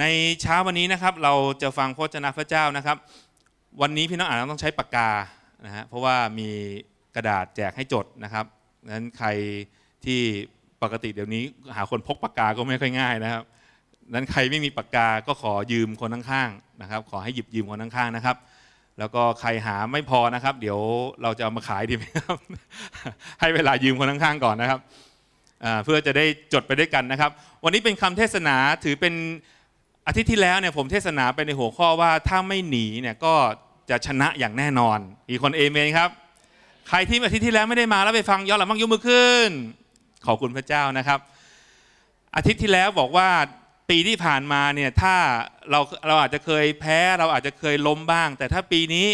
ในเช้าวันนี้นะครับเราจะฟังพระเจ้าพระเจ้านะครับ วันนี้พี่น้องอ่านต้องใช้ปากกา นะฮะเพราะว่ามีกระดาษแจกให้จดนะครับนั้นใครที่ปกติเดี๋ยวนี้หาคนพกปากกา ก็ไม่ค่อยง่ายนะครับนั้นใครไม่มีปากกา ก็ขอยืมคนข้างๆนะครับ ขอให้หยิบยืมคนข้างๆนะครับแล้วก็ใครหาไม่พอนะครับ เดี๋ยวเราจะเอามาขายดีไหมครับให้เวลายืมคนข้างๆก่อนนะครับเพื่อจะได้จดไปด้วยกันนะครับ วันนี้เป็นคำเทศนาถือเป็นอาทิตย์ที่แล้วเนี่ยผมเทศนาไปในหัวข้อว่าถ้าไม่หนีเนี่ยก็จะชนะอย่างแน่นอนอีกคนเอเมนครับ ใครที่อาทิตย์ที่แล้วไม่ได้มาแล้วไปฟังย้อนหลังบ้างยกมือขึ้นขอบคุณพระเจ้านะครับ อาทิตย์ที่แล้วบอกว่าปีที่ผ่านมาเนี่ยถ้าเราเราอาจจะเคยแพ้เราอาจจะเคยล้มบ้าง แต่ถ้าปีนี้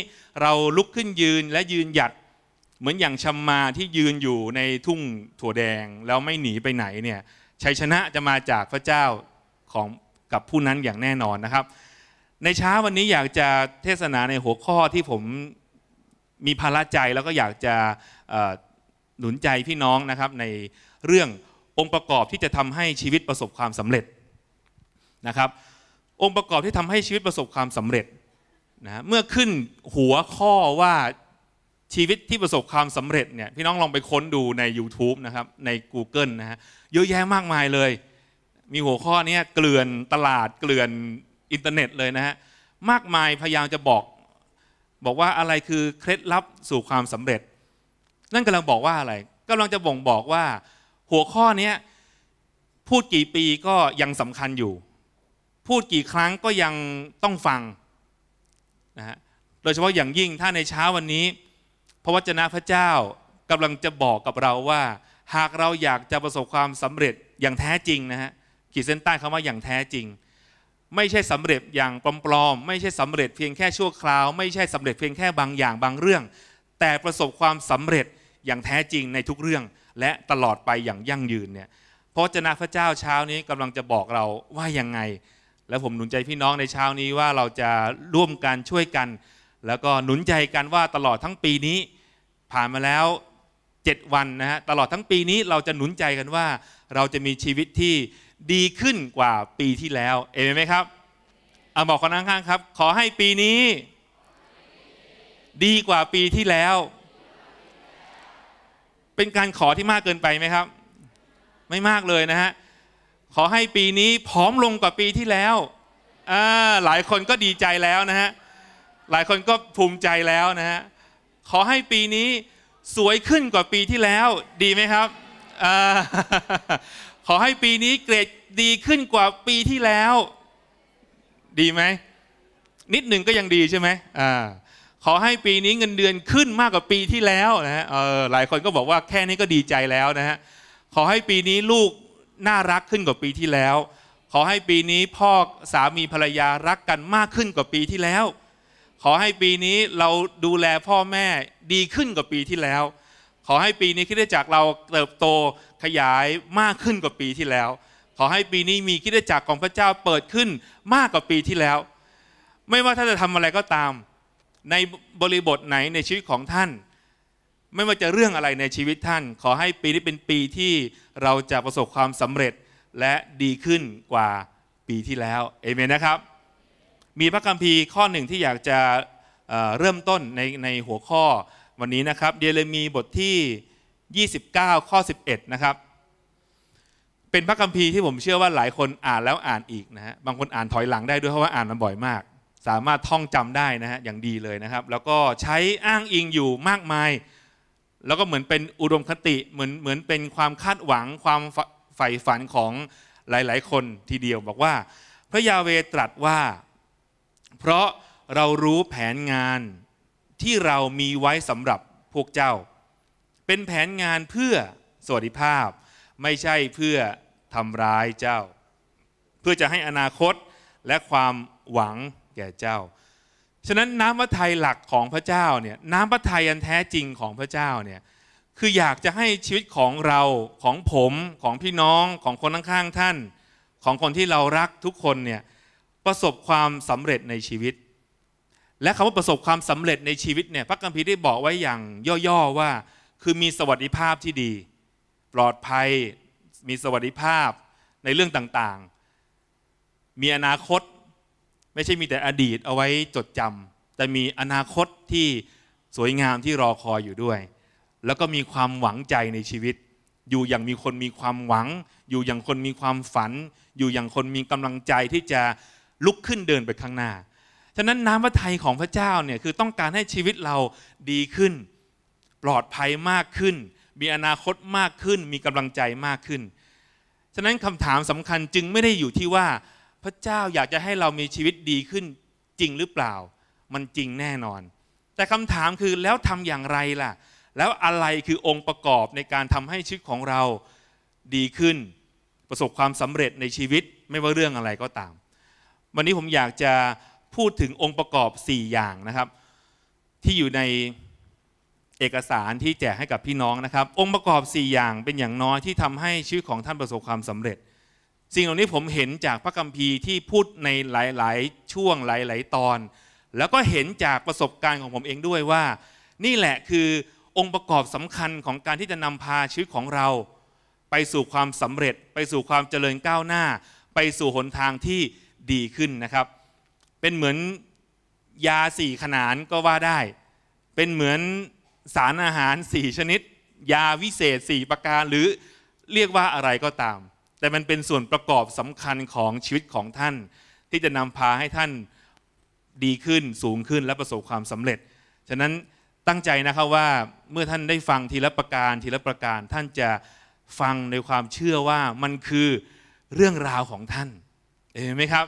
เราลุกขึ้นยืนและยืนหยัดเหมือนอย่างชัมมาที่ยืนอยู่ในทุ่งถั่วแดงแล้วไม่หนีไปไหนเนี่ยชัยชนะจะมาจากพระเจ้าของกับผู้นั้นอย่างแน่นอนนะครับ ในเช้าวันนี้อยากจะเทศนา ในหัวข้อที่ผมมีภาระใจแล้วก็อยากจะหนุนใจพี่น้องนะครับในเรื่ององค์ประกอบที่จะทำให้ชีวิตประสบความสำเร็จนะครับ องค์ประกอบที่ทำให้ชีวิตประสบความสำเร็จนะเมื่อขึ้นหัวข้อว่าชีวิตที่ประสบความสำเร็จเนี่ยพี่น้องลองไปค้นดูใน YouTube นะครับใน Google นะฮะเยอะแยะมากมายเลยมีหัวข้อนี้เกลื่อนตลาดเกลื่อนอินเทอร์เน็ตเลยนะฮะมากมายพยายามจะบอก บอกว่าอะไรคือเคล็ดลับสู่ความสำเร็จ นั่นกำลังบอกว่าอะไรกำลังจะบ่งบอกว่า หัวข้อนี้พูดกี่ปีก็ยังสำคัญอยู่ พูดกี่ครั้งก็ยังต้องฟังนะฮะโดยเฉพาะอย่างยิ่งถ้าในเช้าวันนี้ พระวจนะพระเจ้ากำลังจะบอกกับเราว่า หากเราอยากจะประสบความสำเร็จอย่างแท้จริงนะฮะขีดเส้นใต้คำว่าอย่างแท้จริง ไม่ใช่สำเร็จอย่างปลอมๆไม่ใช่สำเร็จเพียงแค่ชั่วคราว ไม่ใช่สำเร็จเพียงแค่บางอย่างบางเรื่อง แต่ประสบความสำเร็จอย่างแท้จริงในทุกเรื่อง และตลอดไปอย่างยั่งยืนเนี่ยพระเจนะพระเจ้าเช้านี้กำลังจะบอกเราว่ายังไง และผมหนุนใจพี่น้องในเช้านี้ว่าเราจะร่วมกันช่วยกัน แล้วก็หนุนใจกันว่าตลอดทั้งปีนี้ ผ่านมาแล้ว 7 วันนะฮะตลอดทั้งปีนี้เราจะหนุนใจกันว่าเราจะมีชีวิตที่ดีขึ้นกว่าปีที่แล้ว เอเมนไหมครับ เอาบอกคนข้างๆครับ ขอให้ปีนี้ ดีกว่าปีที่แล้ว เป็นการขอที่มากเกินไปไหมครับ ไม่มากเลยนะฮะ ขอให้ปีนี้ผอมลงกว่าปีที่แล้วหลายคนก็ดีใจแล้วนะฮะ หลายคนก็ภูมิใจแล้วนะฮะ ขอให้ปีนี้ สวยขึ้นกว่าปีที่แล้ว ดีไหมครับขอให้ปีนี้เกรดดีขึ้นกว่าปีที่แล้ว ดีไหม นิดหนึ่งก็ยังดีใช่ไหมอ่า ขอให้ปีนี้เงินเดือนขึ้นมากกว่าปีที่แล้วนะฮะ เออ หลายคนก็บอกว่าแค่นี้ก็ดีใจแล้วนะฮะ ขอให้ปีนี้ลูกน่ารักขึ้นกว่าปีที่แล้ว ขอให้ปีนี้พ่อสามีภรรยารักกันมากขึ้นกว่าปีที่แล้ว ขอให้ปีนี้เราดูแลพ่อแม่ดีขึ้นกว่าปีที่แล้ว ขอให้ปีนี้คิดได้จากเราเติบโตขยายมากขึ้นกว่าปีที่แล้ว ขอให้ปีนี้มีคิดจักรของพระเจ้าเปิดขึ้นมากกว่าปีที่แล้ว ไม่ว่าท่านจะทำอะไรก็ตาม ในบริบทไหนในชีวิตของท่าน ไม่ว่าจะเรื่องอะไรในชีวิตท่าน ขอให้ปี นี้ เป็นปีที่เราจะประสบความ สำเร็จและดีขึ้นกว่าปีที่แล้วเอเมนนะครับ มีพระคัมภีร์ข้อหนึ่งที่อยากจะเริ่มต้นในในหัวข้อวันนี้นะครับเดเรมีบทที่29 ข้อ 11 นะครับ เป็นพระคัมภีร์ที่ผมเชื่อว่าหลายคนอ่านแล้วอ่านอีกนะฮะบางคนอ่านถอยหลังได้ด้วยเพราะว่าอ่านมันบ่อยมาก สามารถท่องจำได้นะฮะอย่างดีเลยนะครับ แล้วก็ใช้อ้างอิงอยู่มากมาย แล้วก็เหมือนเป็นอุดมคติเหมือนเหมือนเป็นความคาดหวังความใฝ่ฝันของหลายๆคนทีเดียวบอกว่าพระยาเวตรัสว่า เพราะเรารู้แผนงานที่เรามีไว้สำหรับพวกเจ้าเป็นแผนงานเพื่อสวัสดิภาพไม่ใช่เพื่อทำร้ายเจ้า เพื่อจะให้อนาคตและความหวังแก่เจ้า ฉะนั้นน้ำพระทัยหลักของพระเจ้าเนี่ย น้ำพระทัยอันแท้จริงของพระเจ้าเนี่ย คืออยากจะให้ชีวิตของเราของผมของพี่น้องของคนข้างๆท่าน ของคนที่เรารักทุกคนเนี่ยประสบความสำเร็จในชีวิต และคำว่าประสบความสำเร็จในชีวิตเนี่ยพระคัมภีร์ได้บอกไว้อย่างย่อๆว่าคือมีสวัสดิภาพที่ดี ปลอดภัยมีสวัสดิภาพในเรื่องต่างๆ มีอนาคตไม่ใช่มีแต่อดีตเอาไว้จดจำแต่มีอนาคตที่สวยงามที่รอคอยอยู่ด้วย แล้วก็มีความหวังใจในชีวิต อยู่อย่างมีคนมีความหวัง อยู่อย่างคนมีความฝัน อยู่อย่างคนมีกำลังใจที่จะลุกขึ้นเดินไปข้างหน้าฉะนั้นน้ำพระทัยของพระเจ้าเนี่ยคือต้องการให้ชีวิตเราดีขึ้นปลอดภัยมากขึ้น มีอนาคตมากขึ้น มีกำลังใจมากขึ้น ฉะนั้นคำถามสำคัญจึงไม่ได้อยู่ที่ว่าพระเจ้าอยากจะให้เรามีชีวิตดีขึ้นจริงหรือเปล่า มันจริงแน่นอน แต่คำถามคือแล้วทำอย่างไรล่ะ แล้วอะไรคือองค์ประกอบในการทำให้ชีวิตของเราดีขึ้น ประสบความสำเร็จในชีวิตไม่ว่าเรื่องอะไรก็ตาม วันนี้ผมอยากจะพูดถึงองค์ประกอบ 4 อย่างนะครับ ที่อยู่ในเอกสารที่แจกให้กับพี่น้องนะครับ องค์ประกอบ4อย่างเป็นอย่างน้อยที่ทำให้ชีวิตของท่านประสบความสำเร็จ สิ่งเหล่านี้ผมเห็นจากพระคัมภีร์ที่พูดในหลาย ๆ ช่วงหลาย ๆ ตอน แล้วก็เห็นจากประสบการณ์ของผมเองด้วยว่า นี่แหละคือ องค์ประกอบสำคัญของการที่จะนำพาชีวิตของเรา ไปสู่ความสำเร็จ ไปสู่ความเจริญก้าวหน้า ไปสู่หนทางที่ดีขึ้นนะครับ เป็นเหมือนยาสี่ขนานก็ว่าได้ เป็นเหมือนสารอาหาร4ชนิดยาวิเศษ4ประการหรือเรียกว่าอะไรก็ตาม แต่มันเป็นส่วนประกอบสำคัญของชีวิตของท่าน ที่จะนำพาให้ท่านดีขึ้นสูงขึ้นและประสบความสำเร็จฉะนั้นตั้งใจนะครับว่าเมื่อท่านได้ฟังทีละประการ ทีละประการท่านจะฟังในความเชื่อว่ามันคือเรื่องราวของท่านเห็นไหมครับ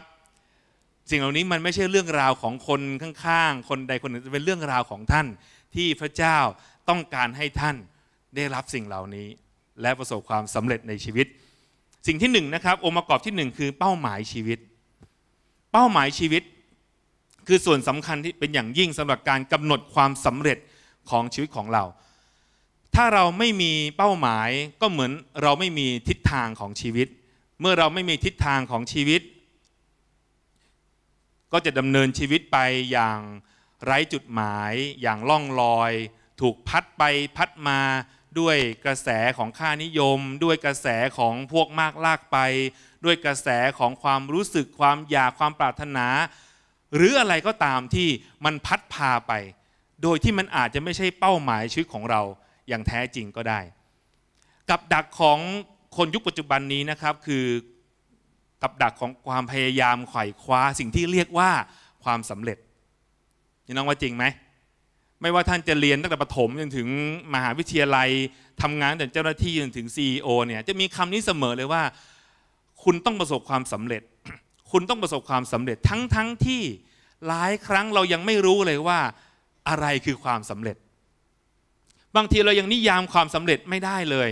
สิ่งเหล่านี้มันไม่ใช่เรื่องราวของคนข้างๆคนใดคนหนึ่งจะเป็นเรื่องราวของท่านที่พระเจ้าต้องการให้ท่านได้รับสิ่งเหล่านี้ และประสบความสำเร็จในชีวิต สิ่งที่1นนะครับ องค์ประกอบที่ 1 คือเป้าหมายชีวิต เป้าหมายชีวิตคือส่วนสำคัญที่เป็นอย่างยิ่งสำหรับการกำหนดความสำเร็จของชีวิตของเรา ถ้าเราไม่มีเป้าหมายก็เหมือนเราไม่มีทิศทางของชีวิต เมื่อเราไม่มีทิศทางของชีวิต ก็จะดำเนินชีวิตไปอย่างไร้จุดหมายอย่างล่องลอย ถูกพัดไปพัดมา ด้วยกระแสของค่านิยม ด้วยกระแสของพวกมากลากไป ด้วยกระแสของความรู้สึกความอยาก ความปรารถนา หรืออะไรก็ตามที่มันพัดพาไป โดยที่มันอาจจะไม่ใช่เป้าหมายชีวิตของเราอย่างแท้จริงก็ได้ กับดักของคนยุคปัจจุบันนี้นะครับคือกับดักของความพยายามไขว่คว้าสิ่งที่เรียกว่าความสำเร็จนี่น้องว่าจริงไหม ไม่ว่าท่านจะเรียนตั้งแต่ประถมจนถึงมหาวิทยาลัย ทำงานแต่เจ้าหน้าที่จนถึงซีอเนี่ยจะมีคำนี้เสมอเลยว่า คุณต้องประสบความสำเร็จ คุณต้องประสบความสำเร็จทั้งๆทที่หลายครั้งเรายังไม่รู้เลยว่า อะไรคือความสำเร็จ บางทีเรายังนิยามความสำเร็จไม่ได้เลย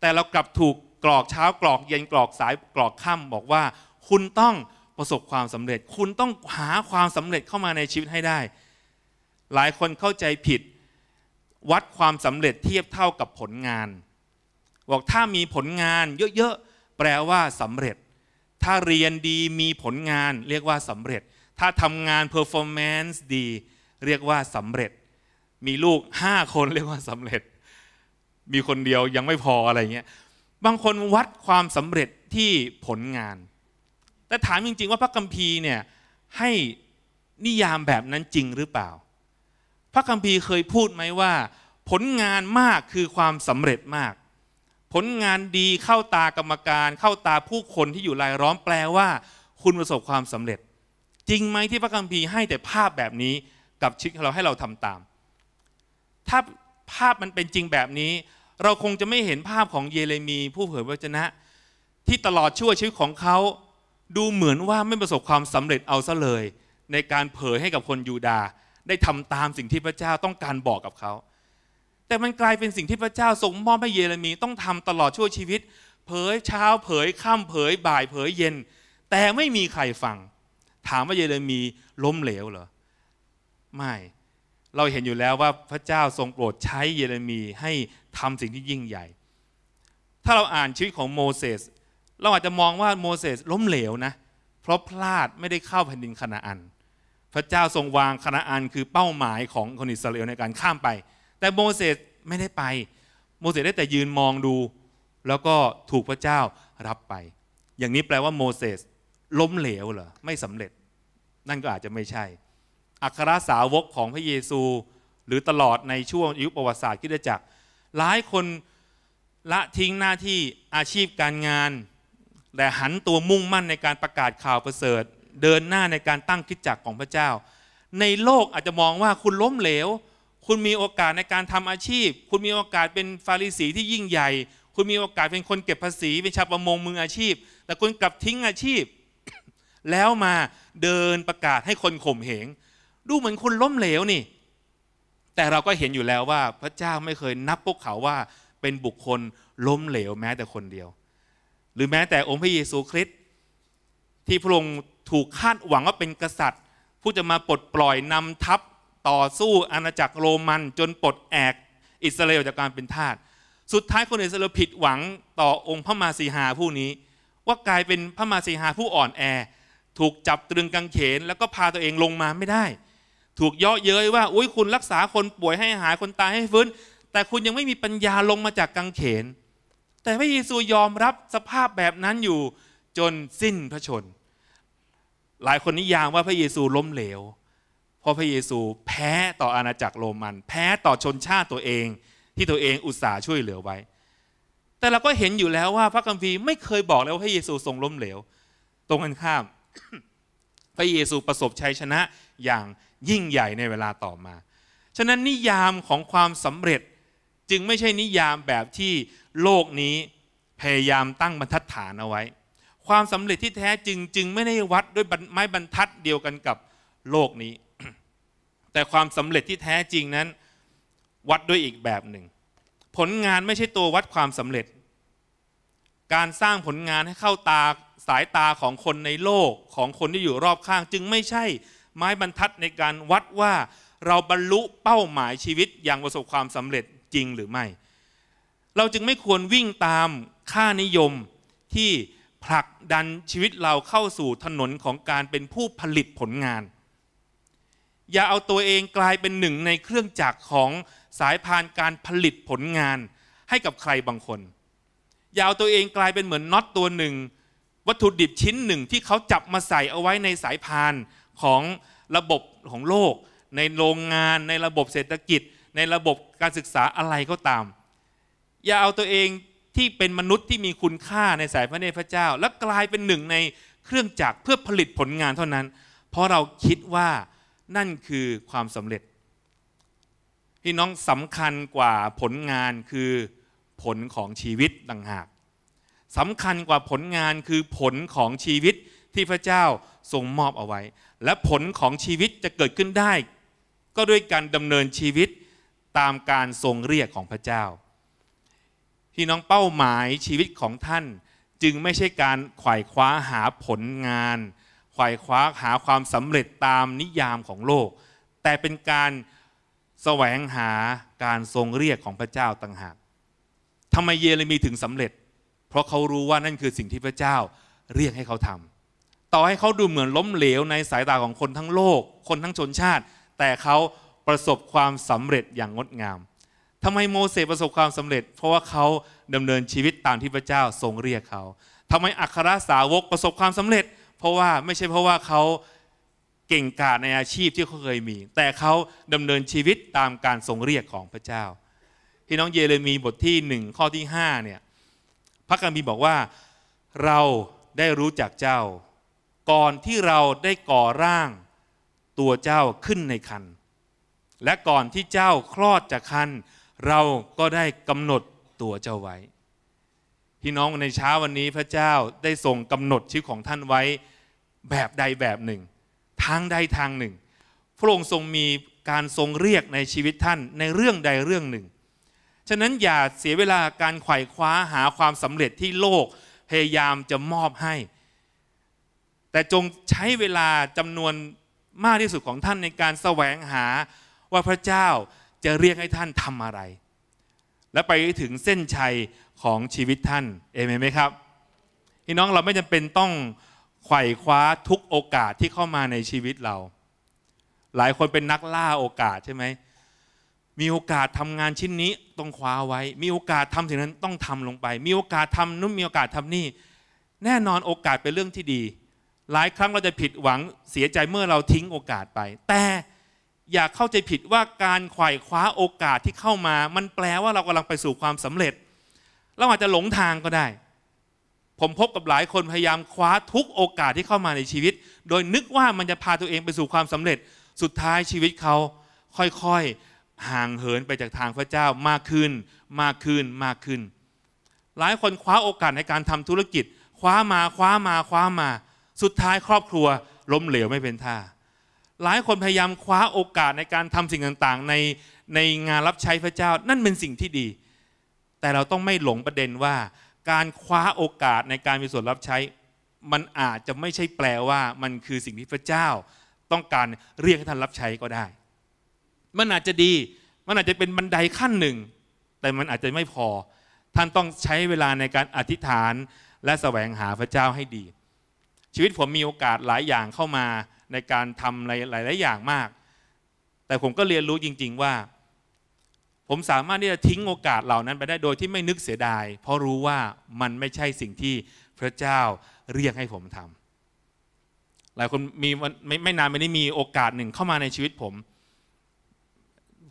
แต่เรากลับถูกกรอกเช้ากรอกเย็นกรอกสายกรอกค่ำบอกว่าคุณต้องประสบความสำเร็จ คุณต้องหาความสำเร็จเข้ามาในชีวิตให้ได้ หลายคนเข้าใจผิด วัดความสำเร็จเทียบเท่ากับผลงาน บอกถ้ามีผลงาน เยอะ ๆ แปลว่าสำเร็จ ถ้าเรียนดีมีผลงาน เรียกว่าสำเร็จ ถ้าทำงานเพอร์ฟอร์แมนซ์ดีเรียกว่าสำเร็จ มีลูกห้าคน เรียกว่าสำเร็จ มีคนเดียวยังไม่พออะไรเงี้ยบางคนวัดความสำเร็จที่ผลงานแต่ถามจริง ๆ ว่าพระคัมภีร์เนี่ยให้นิยามแบบนั้นจริงหรือเปล่า พระคัมภีร์เคยพูดไหมว่า ผลงานมากคือความสำเร็จมาก ผลงานดีเข้าตากรรมการ เข้าตาผู้คนที่อยู่รายร้อมแปลว่า คุณประสบความสำเร็จ จริงไหมที่พระคัมภีร์ให้แต่ภาพแบบนี้กับชีิตเราให้เราทำตาม ถ้าภาพมันเป็นจริงแบบนี้ เราคงจะไม่เห็นภาพของเยเรมีผู้เผยพระชนะ ที่ตลอดชั่วชีวิตของเขาดูเหมือนว่าไม่ประสบความสำเร็จเอาซะเลย ในการเผยให้กับคนยูดาห์ได้ทำตามสิ่งที่พระเจ้าต้องการบอกกับเขา แต่มันกลายเป็นสิ่งที่พระเจ้าทรงมอบให้เยเรมีต้องทำตลอดชั่วชีวิต เผยเช้าเผยค่ำเผยบ่ายเผยเย็นแต่ไม่มีใครฟัง ถามว่าเยเรมีล้มเหลวเหรอ ไม่เราเห็นอยู่แล้วว่าพระเจ้าทรงโปรดใช้เยเรมีให้ทำสิ่งที่ยิ่งใหญ่ ถ้าเราอ่านชีวิตของโมเสสเราอาจจะมองว่าโมเสสล้มเหลวนะ เพราะพลาดไม่ได้เข้าแผ่นดินคณาอัน พระเจ้าทรงวางคณาอันคือเป้าหมายของคนอิสราเอลในการข้ามไป แต่โมเสสไม่ได้ไป โมเสสได้แต่ยืนมองดู แล้วก็ถูกพระเจ้ารับไป อย่างนี้แปลว่าโมเสสล้มเหลวเหรอไม่สำเร็จ นั่นก็อาจจะไม่ใช่ อัครสาวกของพระเยซูหรือตลอดในช่วงยุคประวัติศาสตร์คิดจักรหลายคนละทิ้งหน้าที่อาชีพการงานแต่หันตัวมุ่งมั่นในการประกาศข่าว ประเสริฐ เดินหน้าในการตั้งคิดจักรของพระเจ้า ในโลกอาจจะมองว่าคุณล้มเหลว คุณมีโอกาสในการทำอาชีพ คุณมีโอกาสเป็นฟาริสีที่ยิ่งใหญ่ คุณมีโอกาสเป็นคนเก็บภาษีเป็นชาวประมงมืออาชีพ แต่คุณกลับทิ้งอาชีพ แล้วมาเดินประกาศให้คนข่มเหงดูเหมือนคุณล้มเหลวนี่ แต่เราก็เห็นอยู่แล้วว่าพระเจ้าไม่เคยนับพวกเขาว่าเป็นบุคคลล้มเหลวแม้แต่คนเดียวหรือ แม้แต่องค์พระเยซูคริสต์ ที่พระองค์ถูกคาดหวังว่าเป็นกษัตริย์ ผู้จะมาปลดปล่อยนำทัพต่อสู้อาณาจักรโรมันจนปลดแอกอิสราเอลจากการเป็นทาสสุดท้ายคนอิสราเอลผิดหวังต่อองค์พระมาสีหาผู้นี้ ว่ากลายเป็นพระมาสีหาผู้อ่อนแอ ถูกจับตรึงกางเขน แล้วก็พาตัวเองลงมาไม่ได้ ถูกเยาะเย้ยว่า อุ้ยคุณรักษาคนป่วยให้หายคนตายให้ฟื้น แต่คุณยังไม่มีปัญญาลงมาจากกางเขนแต่พระเยซูยอมรับสภาพแบบนั้นอยู่จนสิ้นพระชน หลายคนนิยามว่าพระเยซูล้มเหลว เพราะพระเยซูแพ้ต่ออาณาจักรโรมัน แพ้ต่อชนชาติตัวเองที่ตัวเองอุตส่าห์ช่วยเหลือไว้ แต่เราก็เห็นอยู่แล้วว่าพระคัมภีร์ไม่เคยบอกเลยว่าพระเยซูทรงล้มเหลว ตรงกัน ข้าม พระเยซูประสบชัยชนะอย่างยิ่งใหญ่ในเวลาต่อมา ฉะนั้นนิยามของความสำเร็จจึงไม่ใช่นิยามแบบที่โลกนี้พยายามตั้งบรรทัดฐานเอาไว้ ความสำเร็จที่แท้จริงจึงไม่ได้วัดด้วยไม้บรรทัดเดียวกันกับโลกนี้ แต่ความสำเร็จที่แท้จริงนั้นวัดด้วยอีกแบบหนึ่ง ผลงานไม่ใช่ตัววัดความสำเร็จ การสร้างผลงานให้เข้าตาสายตาของคนในโลกของคนที่อยู่รอบข้าง จึงไม่ใช่ไม้บรรทัดในการวัดว่าเราบรรลุเป้าหมายชีวิตอย่างประสบความสำเร็จจริงหรือไม่ เราจึงไม่ควรวิ่งตามค่านิยมที่ผลักดันชีวิตเราเข้าสู่ถนนของการเป็นผู้ผลิตผลงาน อย่าเอาตัวเองกลายเป็นหนึ่งในเครื่องจักรของสายพานการผลิตผลงานให้กับใครบางคน อย่าเอาตัวเองกลายเป็นเหมือนน็อตตัวหนึ่ง วัตถุดิบชิ้นหนึ่งที่เขาจับมาใส่เอาไว้ในสายพานของระบบของโลกในโรงงานในระบบเศรษฐกิจในระบบการศึกษาอะไรก็ตาม อย่าเอาตัวเองที่เป็นมนุษย์ที่มีคุณค่าในสายพระเนตรพระเจ้า และกลายเป็นหนึ่งในเครื่องจักรเพื่อผลิตผลงานเท่านั้น เพราะเราคิดว่านั่นคือความสำเร็จพี่น้องสำคัญกว่าผลงานคือผลของชีวิตต่างหากสำคัญกว่าผลงานคือผลของชีวิตที่พระเจ้าทรงมอบเอาไว้ และผลของชีวิตจะเกิดขึ้นได้ ก็ด้วยการดำเนินชีวิตตาม การทรงเรียกของพระเจ้า ที่น้องเป้าหมายชีวิตของท่านจึงไม่ใช่การไขว่คว้าหาผลงานไขว่คว้าหาความสำเร็จตามนิยามของโลก แต่เป็นการแสวงหาการทรงเรียกของพระเจ้าต่างหากทำไมเยเรมีถึงสำเร็จ เพราะเขารู้ว่านั่นคือสิ่งที่พระเจ้าเรียกให้เขาทำต่อให้เขาดูเหมือนล้มเหลวในสายตาของคนทั้งโลก คนทั้งชนชาติ แต่เขาประสบความสำเร็จอย่างงดงาม ทำไมโมเสสประสบความสำเร็จ เพราะว่าเขาดำเนินชีวิตตามที่พระเจ้าทรงเรียกเขา ทำไมอัครสาวกประสบความสำเร็จ เพราะว่าไม่ใช่เพราะว่าเขาเก่งกาจในอาชีพที่เขาเคยมี แต่เขาดำเนินชีวิตตามการทรงเรียกของพระเจ้า พี่น้องเยเรมีบทที่หนึ่งข้อที่5เนี่ย พระกัมภีบอกว่าเราได้รู้จักเจ้า ก่อนที่เราได้ก่อร่างตัวเจ้าขึ้นในคันและก่อนที่เจ้าคลอดจากคันเราก็ได้กำหนดตัวเจ้าไว้ พี่น้องในเช้าวันนี้พระเจ้าได้ส่งกำหนดชีวิตของท่านไว้แบบใดแบบหนึ่งทางใดทางหนึ่ง พระองค์ทรงมีการทรงเรียกในชีวิตท่านในเรื่องใดเรื่องหนึ่ง ฉะนั้นอย่าเสียเวลาการไขว่คว้าหาความสำเร็จที่โลกพยายามจะมอบให้ แต่จงใช้เวลาจำนวนมากที่สุดของท่านในการแสวงหาว่าพระเจ้าจะเรียกให้ท่านทำอะไร และไปถึงเส้น ชัยของชีวิตท่าน เอเมนไหมครับพี่น้องเราไม่จำเป็นต้องไขว่คว้าทุกโอกาสที่เข้ามาในชีวิตเรา หลายคนเป็นนักล่าโอกาสใช่ไหม มีโอกาสทำงานชิ้นนี้ต้องคว้าไว้ มีโอกาสทำสิ่งนั้นต้องทำลงไป มีโอกาสทำนู่นมีโอกาสทำนี่ แน่นอนโอกาสเป็นเรื่องที่ดี หลายครั้งเราจะผิดหวังเสียใจเมื่อเราทิ้งโอกาสไป แต่อย่าเข้าใจผิดว่าการไขว่คว้าโอกาสที่เข้ามา มันแปลว่าเรากำลังไปสู่ความสำเร็จ เราอาจจะหลงทางก็ได้ ผมพบกับหลายคนพยายามคว้าทุกโอกาสที่เข้ามาในชีวิต โดยนึกว่ามันจะพาตัวเองไปสู่ความสำเร็จ สุดท้ายชีวิตเขา ค่อยๆห่างเหินไปจากทางพระเจ้ามากขึ้น มากขึ้นมากขึ้น หลายคนคว้าโอกาสในการทำธุรกิจ คว้ามาคว้ามาคว้ามา สุดท้ายครอบครัว ล้มเหลวไม่เป็นท่าหลายคนพยายามคว้าโอกาสในการทำสิ่งต่างๆในในงานรับใช้พระเจ้า นั่นเป็นสิ่งที่ดี แต่เราต้องไม่หลงประเด็นว่า การคว้าโอกาสในการมีส่วนรับใช้ มันอาจจะไม่ใช่แปลว่ามันคือสิ่งที่พระเจ้า ต้องการเรียกให้ท่านรับใช้ก็ได้ มันอาจจะดี มันอาจจะเป็นบันไดขั้นหนึ่ง แต่มันอาจจะไม่พอ ท่านต้องใช้เวลาในการอธิษฐาน และแสวงหาพระเจ้าให้ดี ชีวิตผมมีโอกาสหลายอย่างเข้ามาในการทำหลายหลายอย่างมาก แต่ผมก็เรียนรู้จริง ๆ ว่า ผมสามารถที่จะทิ้งโอกาสเหล่านั้น ไปได้โดยที่ไม่นึกเสียดาย เพราะรู้ว่ามันไม่ใช่สิ่งที่พระเจ้าเรียกให้ผมทำหลายคนมีไม่ไม่นานม่นี้มีโอกาสหนึ่งเข้ามาในชีวิตผม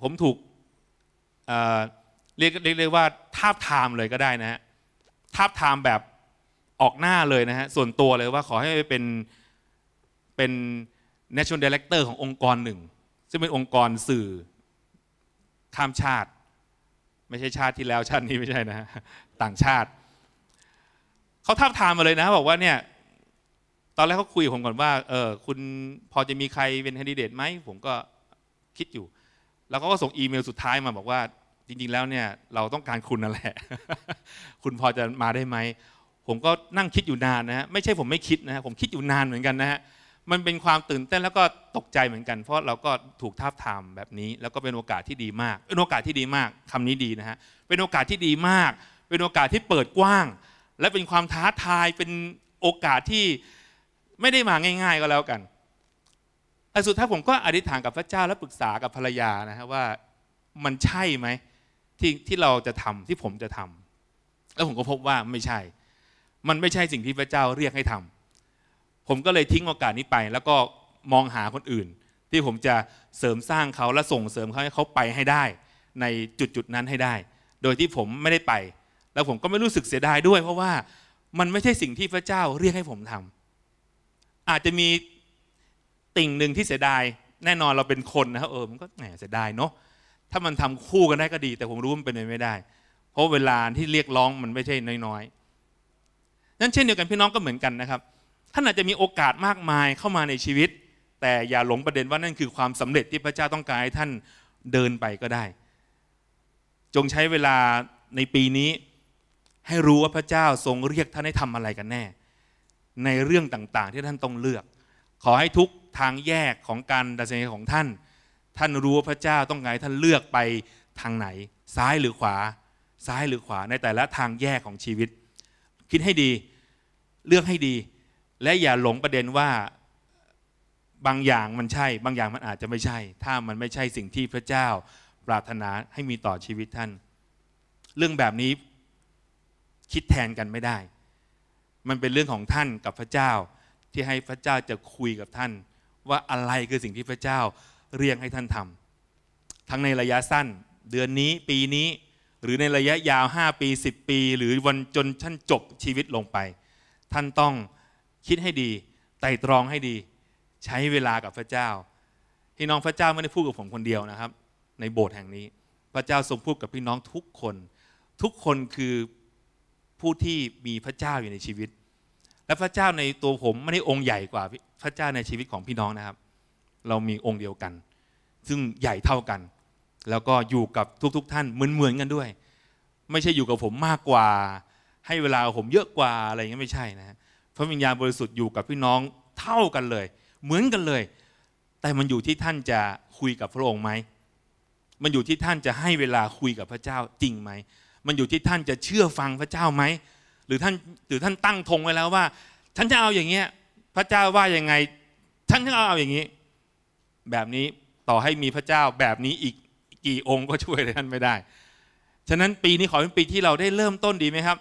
ผมถูกเเรียกเรียกว่า ทาบทามเลยก็ได้นะฮะทาบทามแบบออกหน้าเลยนะฮะส่วนตัวเลยว่าขอให้เป็นเป็น national director ขององค์กรหนึ่ง ซึ่งเป็นองค์กรสื่อข้ามชาติ ไม่ใช่ชาติที่แล้ว ชาตินี้ไม่ใช่นะต่างชาติ เขาท้าทามมาเลยนะบอกว่าเนี่ย ตอนแรกเขาคุยกับผมก่อนว่าเออคุณพอจะมีใครเป็นแคนดิเดตไหม ผมก็คิดอยู่ แล้วเขาก็ส่งอีเมล สุดท้ายมาบอกว่าจริง ๆ แล้วเนี่ย เราต้องการคุณนั่นแหละ คุณพอจะมาได้ไหม ผมก็นั่งคิดอยู่นานนะฮะไม่ใช่ผมไม่คิดนะฮะผมคิดอยู่นานเหมือนกันนะฮะมันเป็นความตื่นเต้นแล้วก็ตกใจเหมือนกันเพราะเราก็ถูกท้าทามแบบนี้ แล้วก็เป็นโอกาสที่ดีมากเป็นโอกาสที่ดีมากคำนี้ดีนะฮะเป็นโอกาสที่ดีมากเป็นโอกาสที่เปิดกว้าง และเป็นความท้าทายเป็นโอกาสที่ไม่ได้มาง่าย ๆก็แล้วกันอันสุดท้ายผมก็อธิษฐานกับพระเจ้าและปรึกษากับภรรยานะฮะว่ามันใช่ไหมที่ที่เราจะทำที่ผมจะทำ แล้วผมก็พบว่าไม่ใช่ มันไม่ใช่สิ่งที่พระเจ้าเรียกให้ทำผมก็เลยทิ้งโอกาสนี้ไปแล้วก็มองหาคนอื่น ที่ผมจะเสริมสร้างเขาและส่งเสริมเขาให้เขาไปให้ได้ ในจุดจุดนั้นให้ได้ โดยที่ผมไม่ได้ไป แล้วผมก็ไม่รู้สึกเสียดายด้วย เพราะว่ามันไม่ใช่สิ่งที่พระเจ้าเรียกให้ผมทำ อาจจะมีติ่งหนึ่งที่เสียดาย แน่นอนเราเป็นคนนะครับเออมันก็แหมเสียดายเนาะถ้ามันทำคู่กันได้ก็ดี แต่ผมรู้มันเป็นไปไม่ได้ เพราะเวลาที่เรียกร้องมันไม่ใช่น้อยๆนั่นเช่น เดียวกันพี่น้องก็เหมือนกันนะครับท่านอาจจะมีโอกาสมากมายเข้ามาในชีวิต แต่อย่าหลงประเด็นว่านั่นคือความสำเร็จที่พระเจ้าต้องการ ให้ท่านเดินไปก็ได้ จงใช้เวลาในปีนี้ ให้รู้ว่าพระเจ้าทรงเรียกท่านให้ทำอะไรกันแน่ ในเรื่องต่างๆที่ท่านต้องเลือก ขอให้ทุกทางแยกของการดำเนินของท่าน ท่านรู้ว่าพระเจ้าต้องการให้ท่านเลือกไปทางไหน ซ้ายหรือขวา ซ้ายหรือขวาในแต่ละทางแยกของชีวิต คิดให้ดีเลือกให้ดีและอย่าหลงประเด็นว่าบางอย่างมันใช่ บางอย่างมันอาจจะไม่ใช่ ถ้ามันไม่ใช่สิ่งที่พระเจ้าปรารถนาให้มีต่อชีวิตท่าน เรื่องแบบนี้คิดแทนกันไม่ได้ มันเป็นเรื่องของท่านกับพระเจ้าที่ให้พระเจ้าจะคุยกับท่าน ว่าอะไรคือสิ่งที่พระเจ้าเรียกให้ท่านทำทั้งในระยะสั้นเดือนนี้ปีนี้หรือในระยะยาว 5 ปี10ปีหรือวันจนท่านจบชีวิตลงไป ท่านต้องคิดให้ดี ไต่ตรองให้ดี ใช้เวลากับพระเจ้า พี่น้องพระเจ้าไม่ได้พูดกับผมคนเดียวนะครับ ในโบสถ์แห่งนี้ พระเจ้าทรงพูดกับพี่น้องทุกคน ทุกคนคือผู้ที่มีพระเจ้าอยู่ในชีวิต และพระเจ้าในตัวผมไม่ได้องค์ใหญ่กว่าพระเจ้าในชีวิตของพี่น้องนะครับ เรามีองค์เดียวกัน ซึ่งใหญ่เท่ากัน แล้วก็อยู่กับทุก ๆทท่านเหมือนเหมือนกันด้วย ไม่ใช่อยู่กับผมมากกว่า ให้เวลาผมเยอะกว่าอะไรอย่างนี้ไม่ใช่นะพระวิญญาณบริสุทธิ์อยู่กับพี่น้องเท่ากันเลย เหมือนกันเลย แต่มันอยู่ที่ท่านจะคุยกับพระองค์ไหมมันอยู่ที่ท่านจะให้เวลาคุยกับพระเจ้าจริงไหมมันอยู่ที่ท่านจะเชื่อฟังพระเจ้าไหมหรือท่านหรือท่านตั้งธงไว้แล้วว่าฉันจะเอาอย่างเงี้ยพระเจ้าว่ายังไงฉันจะเอาอย่างนี้ แบบนี้ต่อให้มีพระเจ้าแบบนี้อีกกี่องค์ก็ช่วยท่านไม่ได้ฉะนั้นปีนี้ขอเป็นปีที่เราได้เริ่มต้นดีไหมครับ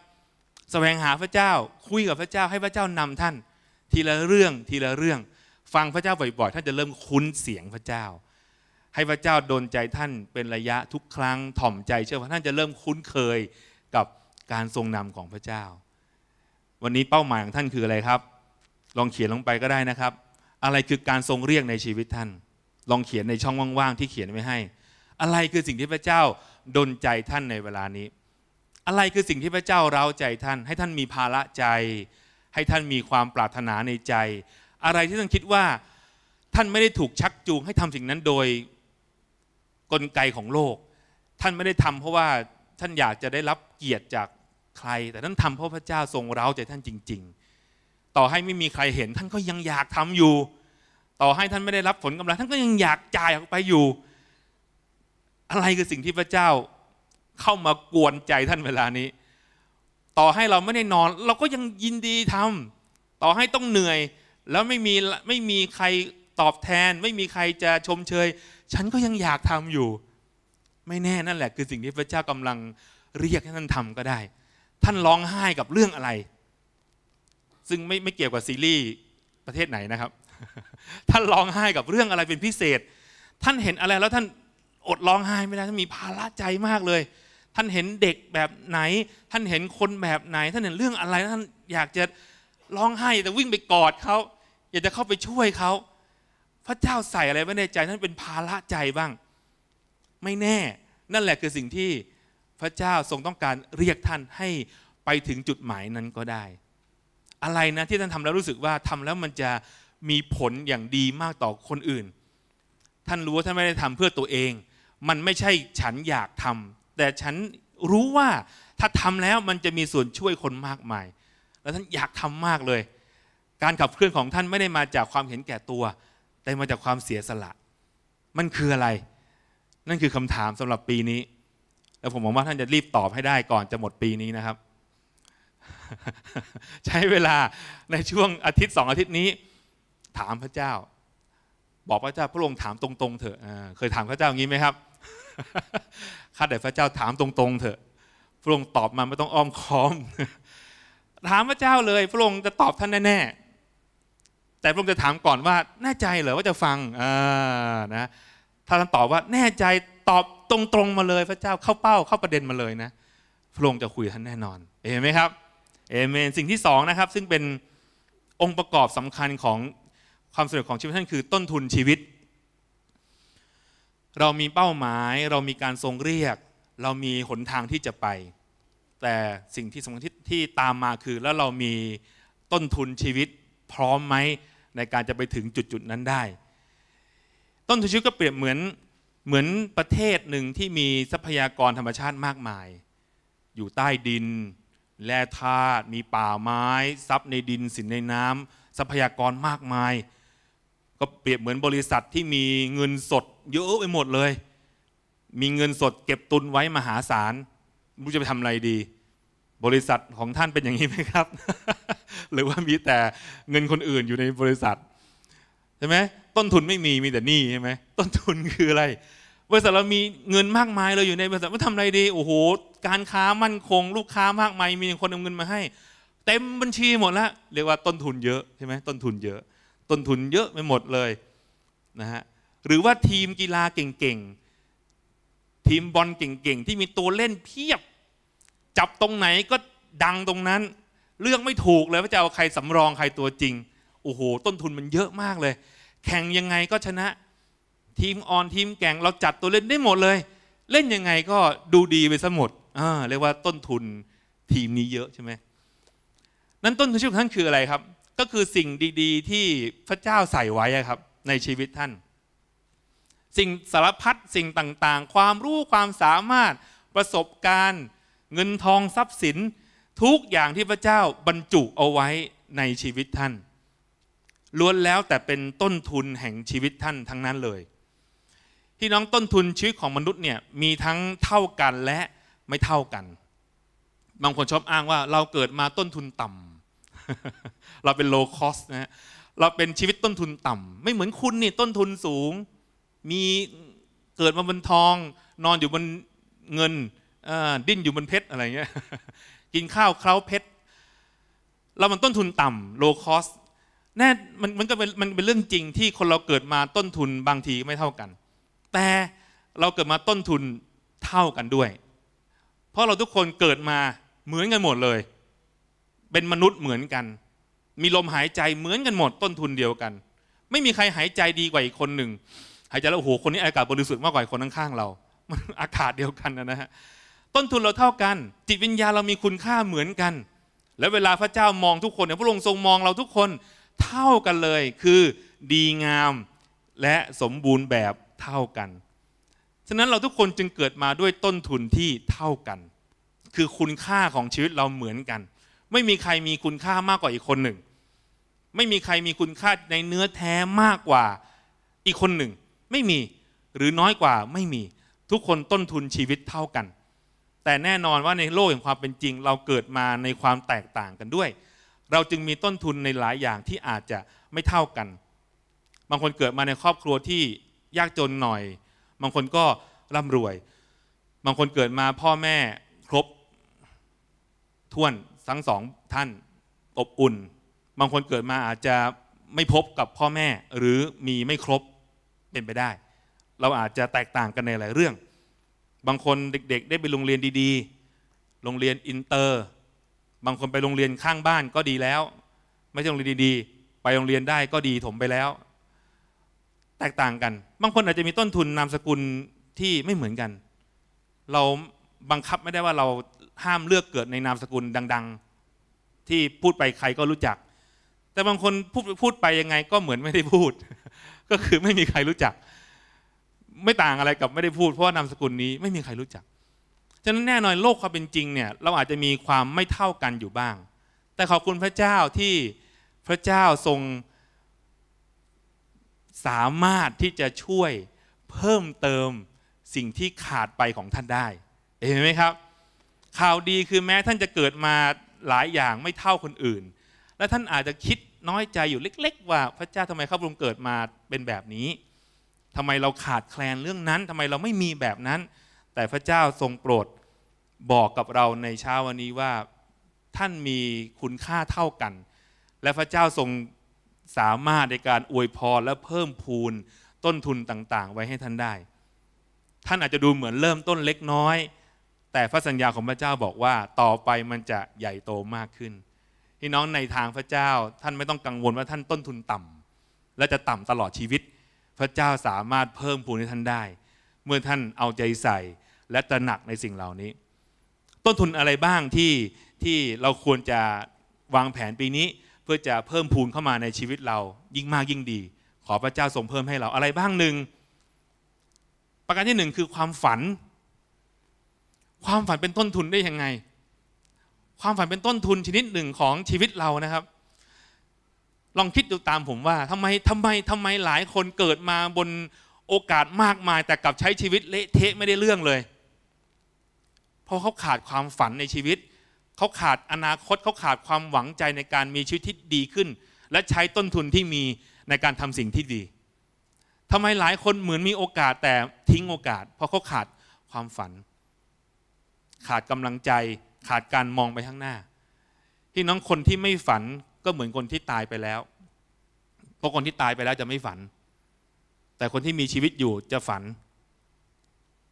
แสวงหาพระเจ้าคุยกับพระเจ้าให้พระเจ้านำท่าน ทีละเรื่องทีละเรื่อง ฟังพระเจ้าบ่อยๆท่านจะเริ่มคุ้นเสียงพระเจ้า ให้พระเจ้าโดนใจท่าน เป็นระยะทุกครั้งถ่อมใจเชื่อว่าท่านจะเริ่มคุ้นเคยกับการทรงนำของพระเจ้า วันนี้เป้าหมายของท่านคืออะไรครับ ลองเขียนลงไปก็ได้นะครับ อะไรคือการทรงเรียกในชีวิตท่าน ลองเขียนในช่องว่างๆ ที่เขียนไว้ให้ อะไรคือสิ่งที่พระเจ้าดนใจท่านในเวลานี้อะไรคือสิ่งที่พระเจ้าเราใจท่าน ให้ท่านมีภาระใจ ให้ท่านมีความปรารถนาในใจ อะไรที่ท่านคิดว่าท่านไม่ได้ถูกชักจูง ให้ทำสิ่งนั้นโดยกลไกของโลก ท่านไม่ได้ทำเพราะว่าท่านอยากจะได้รับเกียรติจากใคร แต่ท่านทำเพราะพระเจ้าทรงเร้าใจท่านจริงๆ ต่อให้ไม่มีใครเห็น ท่านก็ยังอยากทำอยู่ ต่อให้ท่านไม่ได้รับผลกำไรท่านก็ยังอยากจ่ายออกไปอยู่ อะไรคือสิ่งที่พระเจ้าเข้ามากวนใจท่านเวลานี้ ต่อให้เราไม่ได้นอน เราก็ยังยินดีทำ ต่อให้ต้องเหนื่อย แล้วไม่มีไม่มีใครตอบแทน ไม่มีใครจะชมเชย ฉันก็ยังอยากทำอยู่ ไม่แน่นั่นแหละ คือสิ่งที่พระเจ้ากำลังเรียกให้ท่านทำก็ได้ ท่านร้องไห้กับเรื่องอะไร ซึ่งไม่ไม่เกี่ยวกับซีรีส์ประเทศไหนนะครับ ท่านร้องไห้กับเรื่องอะไรเป็นพิเศษ ท่านเห็นอะไรแล้วท่านอดร้องไห้ไม่ได้ท่านมีภาระใจมากเลยท่านเห็นเด็กแบบไหน ท่านเห็นคนแบบไหน ท่านเห็นเรื่องอะไรท่านอยากจะร้องไห้แต่วิ่งไปกอดเขา อยากจะเข้าไปช่วยเขา พระเจ้าใส่อะไรไว้ในใจท่านเป็นภาระใจบ้าง ไม่แน่ นั่นแหละคือสิ่งที่พระเจ้าทรงต้องการเรียกท่านให้ไปถึงจุดหมายนั้นก็ได้ อะไรนะที่ท่านทำแล้วรู้สึกว่าทำแล้วมันจะมีผลอย่างดีมากต่อคนอื่น ท่านรู้ว่าท่านไม่ได้ทำเพื่อตัวเอง มันไม่ใช่ฉันอยากทำแต่ฉันรู้ว่าถ้าทำแล้วมันจะมีส่วนช่วยคนมากมายแล้วท่านอยากทำมากเลย การขับเคลื่อนของท่านไม่ได้มาจากความเห็นแก่ตัวแต่มาจากความเสียสละ มันคืออะไร นั่นคือคำถามสำหรับปีนี้ แล้วผมหวังว่าท่านจะรีบตอบให้ได้ก่อนจะหมดปีนี้นะครับ ใช้เวลาในช่วงอาทิตย์สองอาทิตย์นี้ ถามพระเจ้า บอกพระเจ้าพระองค์ถามตรง ๆเถอะเคยถามพระเจ้าอย่างนี้ไหมครับข้าแต่พระเจ้าถามตรง ๆ เถอะ พระองค์ตอบมาไม่ต้องอ้อมค้อม ถามพระเจ้าเลย พระองค์จะตอบท่านแน่ๆ แต่พระองค์จะถามก่อนว่าแน่ใจเหรอว่าจะฟังอ่านะ ถ้าท่านตอบว่าแน่ใจตอบตรงๆมาเลย พระเจ้าเข้าเป้าเข้าประเด็นมาเลยนะ พระองค์จะคุยท่านแน่นอนเอเมนครับ เอเมน สิ่งที่สองนะครับ ซึ่งเป็นองค์ประกอบสำคัญของความสำเร็จของชีวิตท่านคือต้นทุนชีวิตเรามีเป้าหมายเรามีการทรงเรียก เรามีหนทางที่จะไป แต่สิ่งที่สำคัญที่ตามมาคือแล้วเรามีต้นทุนชีวิตพร้อมไหมในการจะไปถึงจุดๆนั้นได้ ต้นทุนชีวิตก็เปรียบเหมือนเหมือนประเทศหนึ่งที่มีทรัพยากรธรรมชาติมากมาย อยู่ใต้ดินแร่ธาตุมีป่าไม้ ทรัพย์ในดิน สินในน้ำทรัพยากรมากมาย็เปรียบเหมือนบริษัทที่มีเงินสด เยอะไปหมดเลย มีเงินสดเก็บตุนไว้มหาศาลรู้จะไปทำอะไรดี บริษัทของท่านเป็นอย่างนี้ไหมครับ หรือว่ามีแต่เงินคนอื่นอยู่ในบริษัทใช่ไหมต้นทุนไม่มี มีแต่หนี้ใช่ไหม ต้นทุนคืออะไร บริษัทเรามีเงินมากมายเลยอยู่ในบริษัทว่าทำอะไรดี โอ้โห การค้ามั่นคง ลูกค้ามากมาย มีคนเอาเงินมาให้ เต็มบัญชีหมดแล้วเรียกว่าต้นทุนเยอะใช่ไหมต้นทุนเยอะต้นทุนเยอะไปหมดเลยนะฮะหรือว่าทีมกีฬาเก่งๆ ทีมบอลเก่งๆ ที่มีตัวเล่นเพียบ จับตรงไหนก็ดังตรงนั้นเลือกไม่ถูกเลยว่าจะเอาใครสำรองใครตัวจริง โอ้โห ต้นทุนมันเยอะมากเลย แข่งยังไงก็ชนะ ทีมออนทีมแก่งเราจัดตัวเล่นได้หมดเลย เล่นยังไงก็ดูดีไปซะหมดเรียกว่าต้นทุนทีมนี้เยอะใช่ไหมนั้นต้นทุนชีวิตท่านคืออะไรครับก็คือสิ่งดีๆ ที่พระเจ้าใส่ ไว้ครับ ในชีวิตท่าน สิ่งสารพัดสิ่งต่างๆ ความรู้ความสามารถประสบการณ์ เงินทองทรัพย์สิน ทุกอย่างที่พระเจ้าบรรจุเอาไว้ในชีวิตท่าน ล้วนแล้วแต่เป็นต้นทุนแห่งชีวิตท่าน ทั้งนั้นเลย ที่น้องต้นทุนชีวิตของมนุษย์เนี่ยมีทั้งเท่ากันและไม่เท่ากัน บางคนชอบอ้างว่าเราเกิดมาต้นทุนต่ำเราเป็นโลคอสนะฮะ เราเป็นชีวิตต้นทุนต่ำ ไม่เหมือนคุณนี่ต้นทุนสูง มีเกิดมาบนทองนอนอยู่บนเงินดิ้นอยู่บนเพชรอะไรเงี้ยกินข้าวเคล้าเพชรเรามันต้นทุนต่ำโลคอสแน่มันมันก็เป็นมันเป็นเรื่องจริงที่คนเราเกิดมาต้นทุนบางทีไม่เท่ากัน แต่เราเกิดมาต้นทุนเท่ากันด้วย เพราะเราทุกคนเกิดมาเหมือนกันหมดเลยเป็นมนุษย์เหมือนกัน มีลมหายใจเหมือนกันหมดต้นทุนเดียวกัน ไม่มีใครหายใจดีกว่าอีกคนหนึ่ง หายใจแล้วโอ้โหคนนี้อากาศบริสุทธิ์มากกว่าคนข้างๆเรา มันอากาศเดียวกันนะฮะต้นทุนเราเท่ากัน จิตวิญญาณเรามีคุณค่าเหมือนกัน และเวลาพระเจ้ามองทุกคนเนี่ยพระองค์ทรงมองเราทุกคน เท่ากันเลย คือดีงามและสมบูรณ์แบบเท่ากัน ฉะนั้นเราทุกคนจึงเกิดมาด้วยต้นทุนที่เท่ากัน คือคุณค่าของชีวิตเราเหมือนกันไม่มีใครมีคุณค่ามากกว่าอีกคนหนึ่ง ไม่มีใครมีคุณค่าในเนื้อแท้มากกว่าอีกคนหนึ่ง ไม่มีหรือน้อยกว่าไม่มี ทุกคนต้นทุนชีวิตเท่ากัน แต่แน่นอนว่าในโลกแห่งความเป็นจริง เราเกิดมาในความแตกต่างกันด้วย เราจึงมีต้นทุนในหลายอย่างที่อาจจะไม่เท่ากัน บางคนเกิดมาในครอบครัวที่ยากจนหน่อย บางคนก็ร่ำรวย บางคนเกิดมาพ่อแม่ครบถ้วนทั้งสองท่านอบอุ่น บางคนเกิดมาอาจจะไม่พบกับพ่อแม่ หรือมีไม่ครบเป็นไปได้ เราอาจจะแตกต่างกันในหลายเรื่อง บางคนเด็ก ๆ ได้ไปโรงเรียนดี ๆ โรงเรียนอินเตอร์ บางคนไปโรงเรียนข้างบ้านก็ดีแล้ว ไม่ใช่โรงเรียนดีๆไปโรงเรียนได้ก็ดีถมไปแล้ว แตกต่างกัน บางคนอาจจะมีต้นทุนนามสกุลที่ไม่เหมือนกัน เราบังคับไม่ได้ว่าเราห้ามเลือกเกิดในนามสกุลดังๆ ที่พูดไปใครก็รู้จัก แต่บางคนพูดพูดไปยังไง ก็เหมือนไม่ได้พูด ก็คือไม่มีใครรู้จัก ไม่ต่างอะไรกับไม่ได้พูดเพราะว่านามสกุลนี้ไม่มีใครรู้จัก ฉะนั้นแน่นอนโลกความเป็นจริงเนี่ยเราอาจจะมีความไม่เท่ากันอยู่บ้าง แต่ขอบคุณพระเจ้าที่พระเจ้าทรง สามารถที่จะช่วยเพิ่มเติมสิ่งที่ขาดไปของท่านได้ เห็นไหมครับข่าวดีคือแม้ท่านจะเกิดมาหลายอย่างไม่เท่าคนอื่น และท่านอาจจะคิดน้อยใจอยู่เล็ก ๆ ว่าพระเจ้าทำไมข้าพระองค์เกิดมาเป็นแบบนี้ ทำไมเราขาดแคลนเรื่องนั้น ทำไมเราไม่มีแบบนั้น แต่พระเจ้าทรงโปรดบอกกับเราในเช้าวันนี้ว่าท่านมีคุณค่าเท่ากัน และพระเจ้าทรงสามารถในการอวยพรและเพิ่มพูนต้นทุนต่าง ๆ ไว้ให้ท่านได้ ท่านอาจจะดูเหมือนเริ่มต้นเล็กน้อยแต่พระสัญญาของพระเจ้าบอกว่าต่อไปมันจะใหญ่โตมากขึ้นพี่น้องในทางพระเจ้าท่านไม่ต้องกังวลว่าท่านต้นทุนต่ำ และจะต่ำตลอดชีวิต พระเจ้าสามารถเพิ่มพูนให้ท่านได้ เมื่อท่านเอาใจใส่และตระหนักในสิ่งเหล่านี้ ต้นทุนอะไรบ้างที่ที่เราควรจะวางแผนปีนี้ เพื่อจะเพิ่มพูนเข้ามาในชีวิตเรายิ่งมากยิ่งดี ขอพระเจ้าทรงเพิ่มให้เราอะไรบ้างหนึ่งประการที่หนึ่งคือความฝันความฝันเป็นต้นทุนได้ยังไง ความฝันเป็นต้นทุนชนิดหนึ่งของชีวิตเรานะครับ ลองคิดดูตามผมว่าทำไมทำไมทำไมหลายคนเกิดมาบนโอกาสมากมาย แต่กลับใช้ชีวิตเละเทะไม่ได้เรื่องเลยเพราะเขาขาดความฝันในชีวิต เขาขาดอนาคตเขาขาดความหวังใจในการมีชีวิตที่ดีขึ้น และใช้ต้นทุนที่มีในการทำสิ่งที่ดีทำไมหลายคนเหมือนมีโอกาสแต่ทิ้งโอกาสเพราะเขาขาดความฝันขาดกำลังใจขาดการมองไปข้างหน้าพี่น้องคนที่ไม่ฝันก็เหมือนคนที่ตายไปแล้วเพราะคนที่ตายไปแล้วจะไม่ฝัน แต่คนที่มีชีวิตอยู่จะฝัน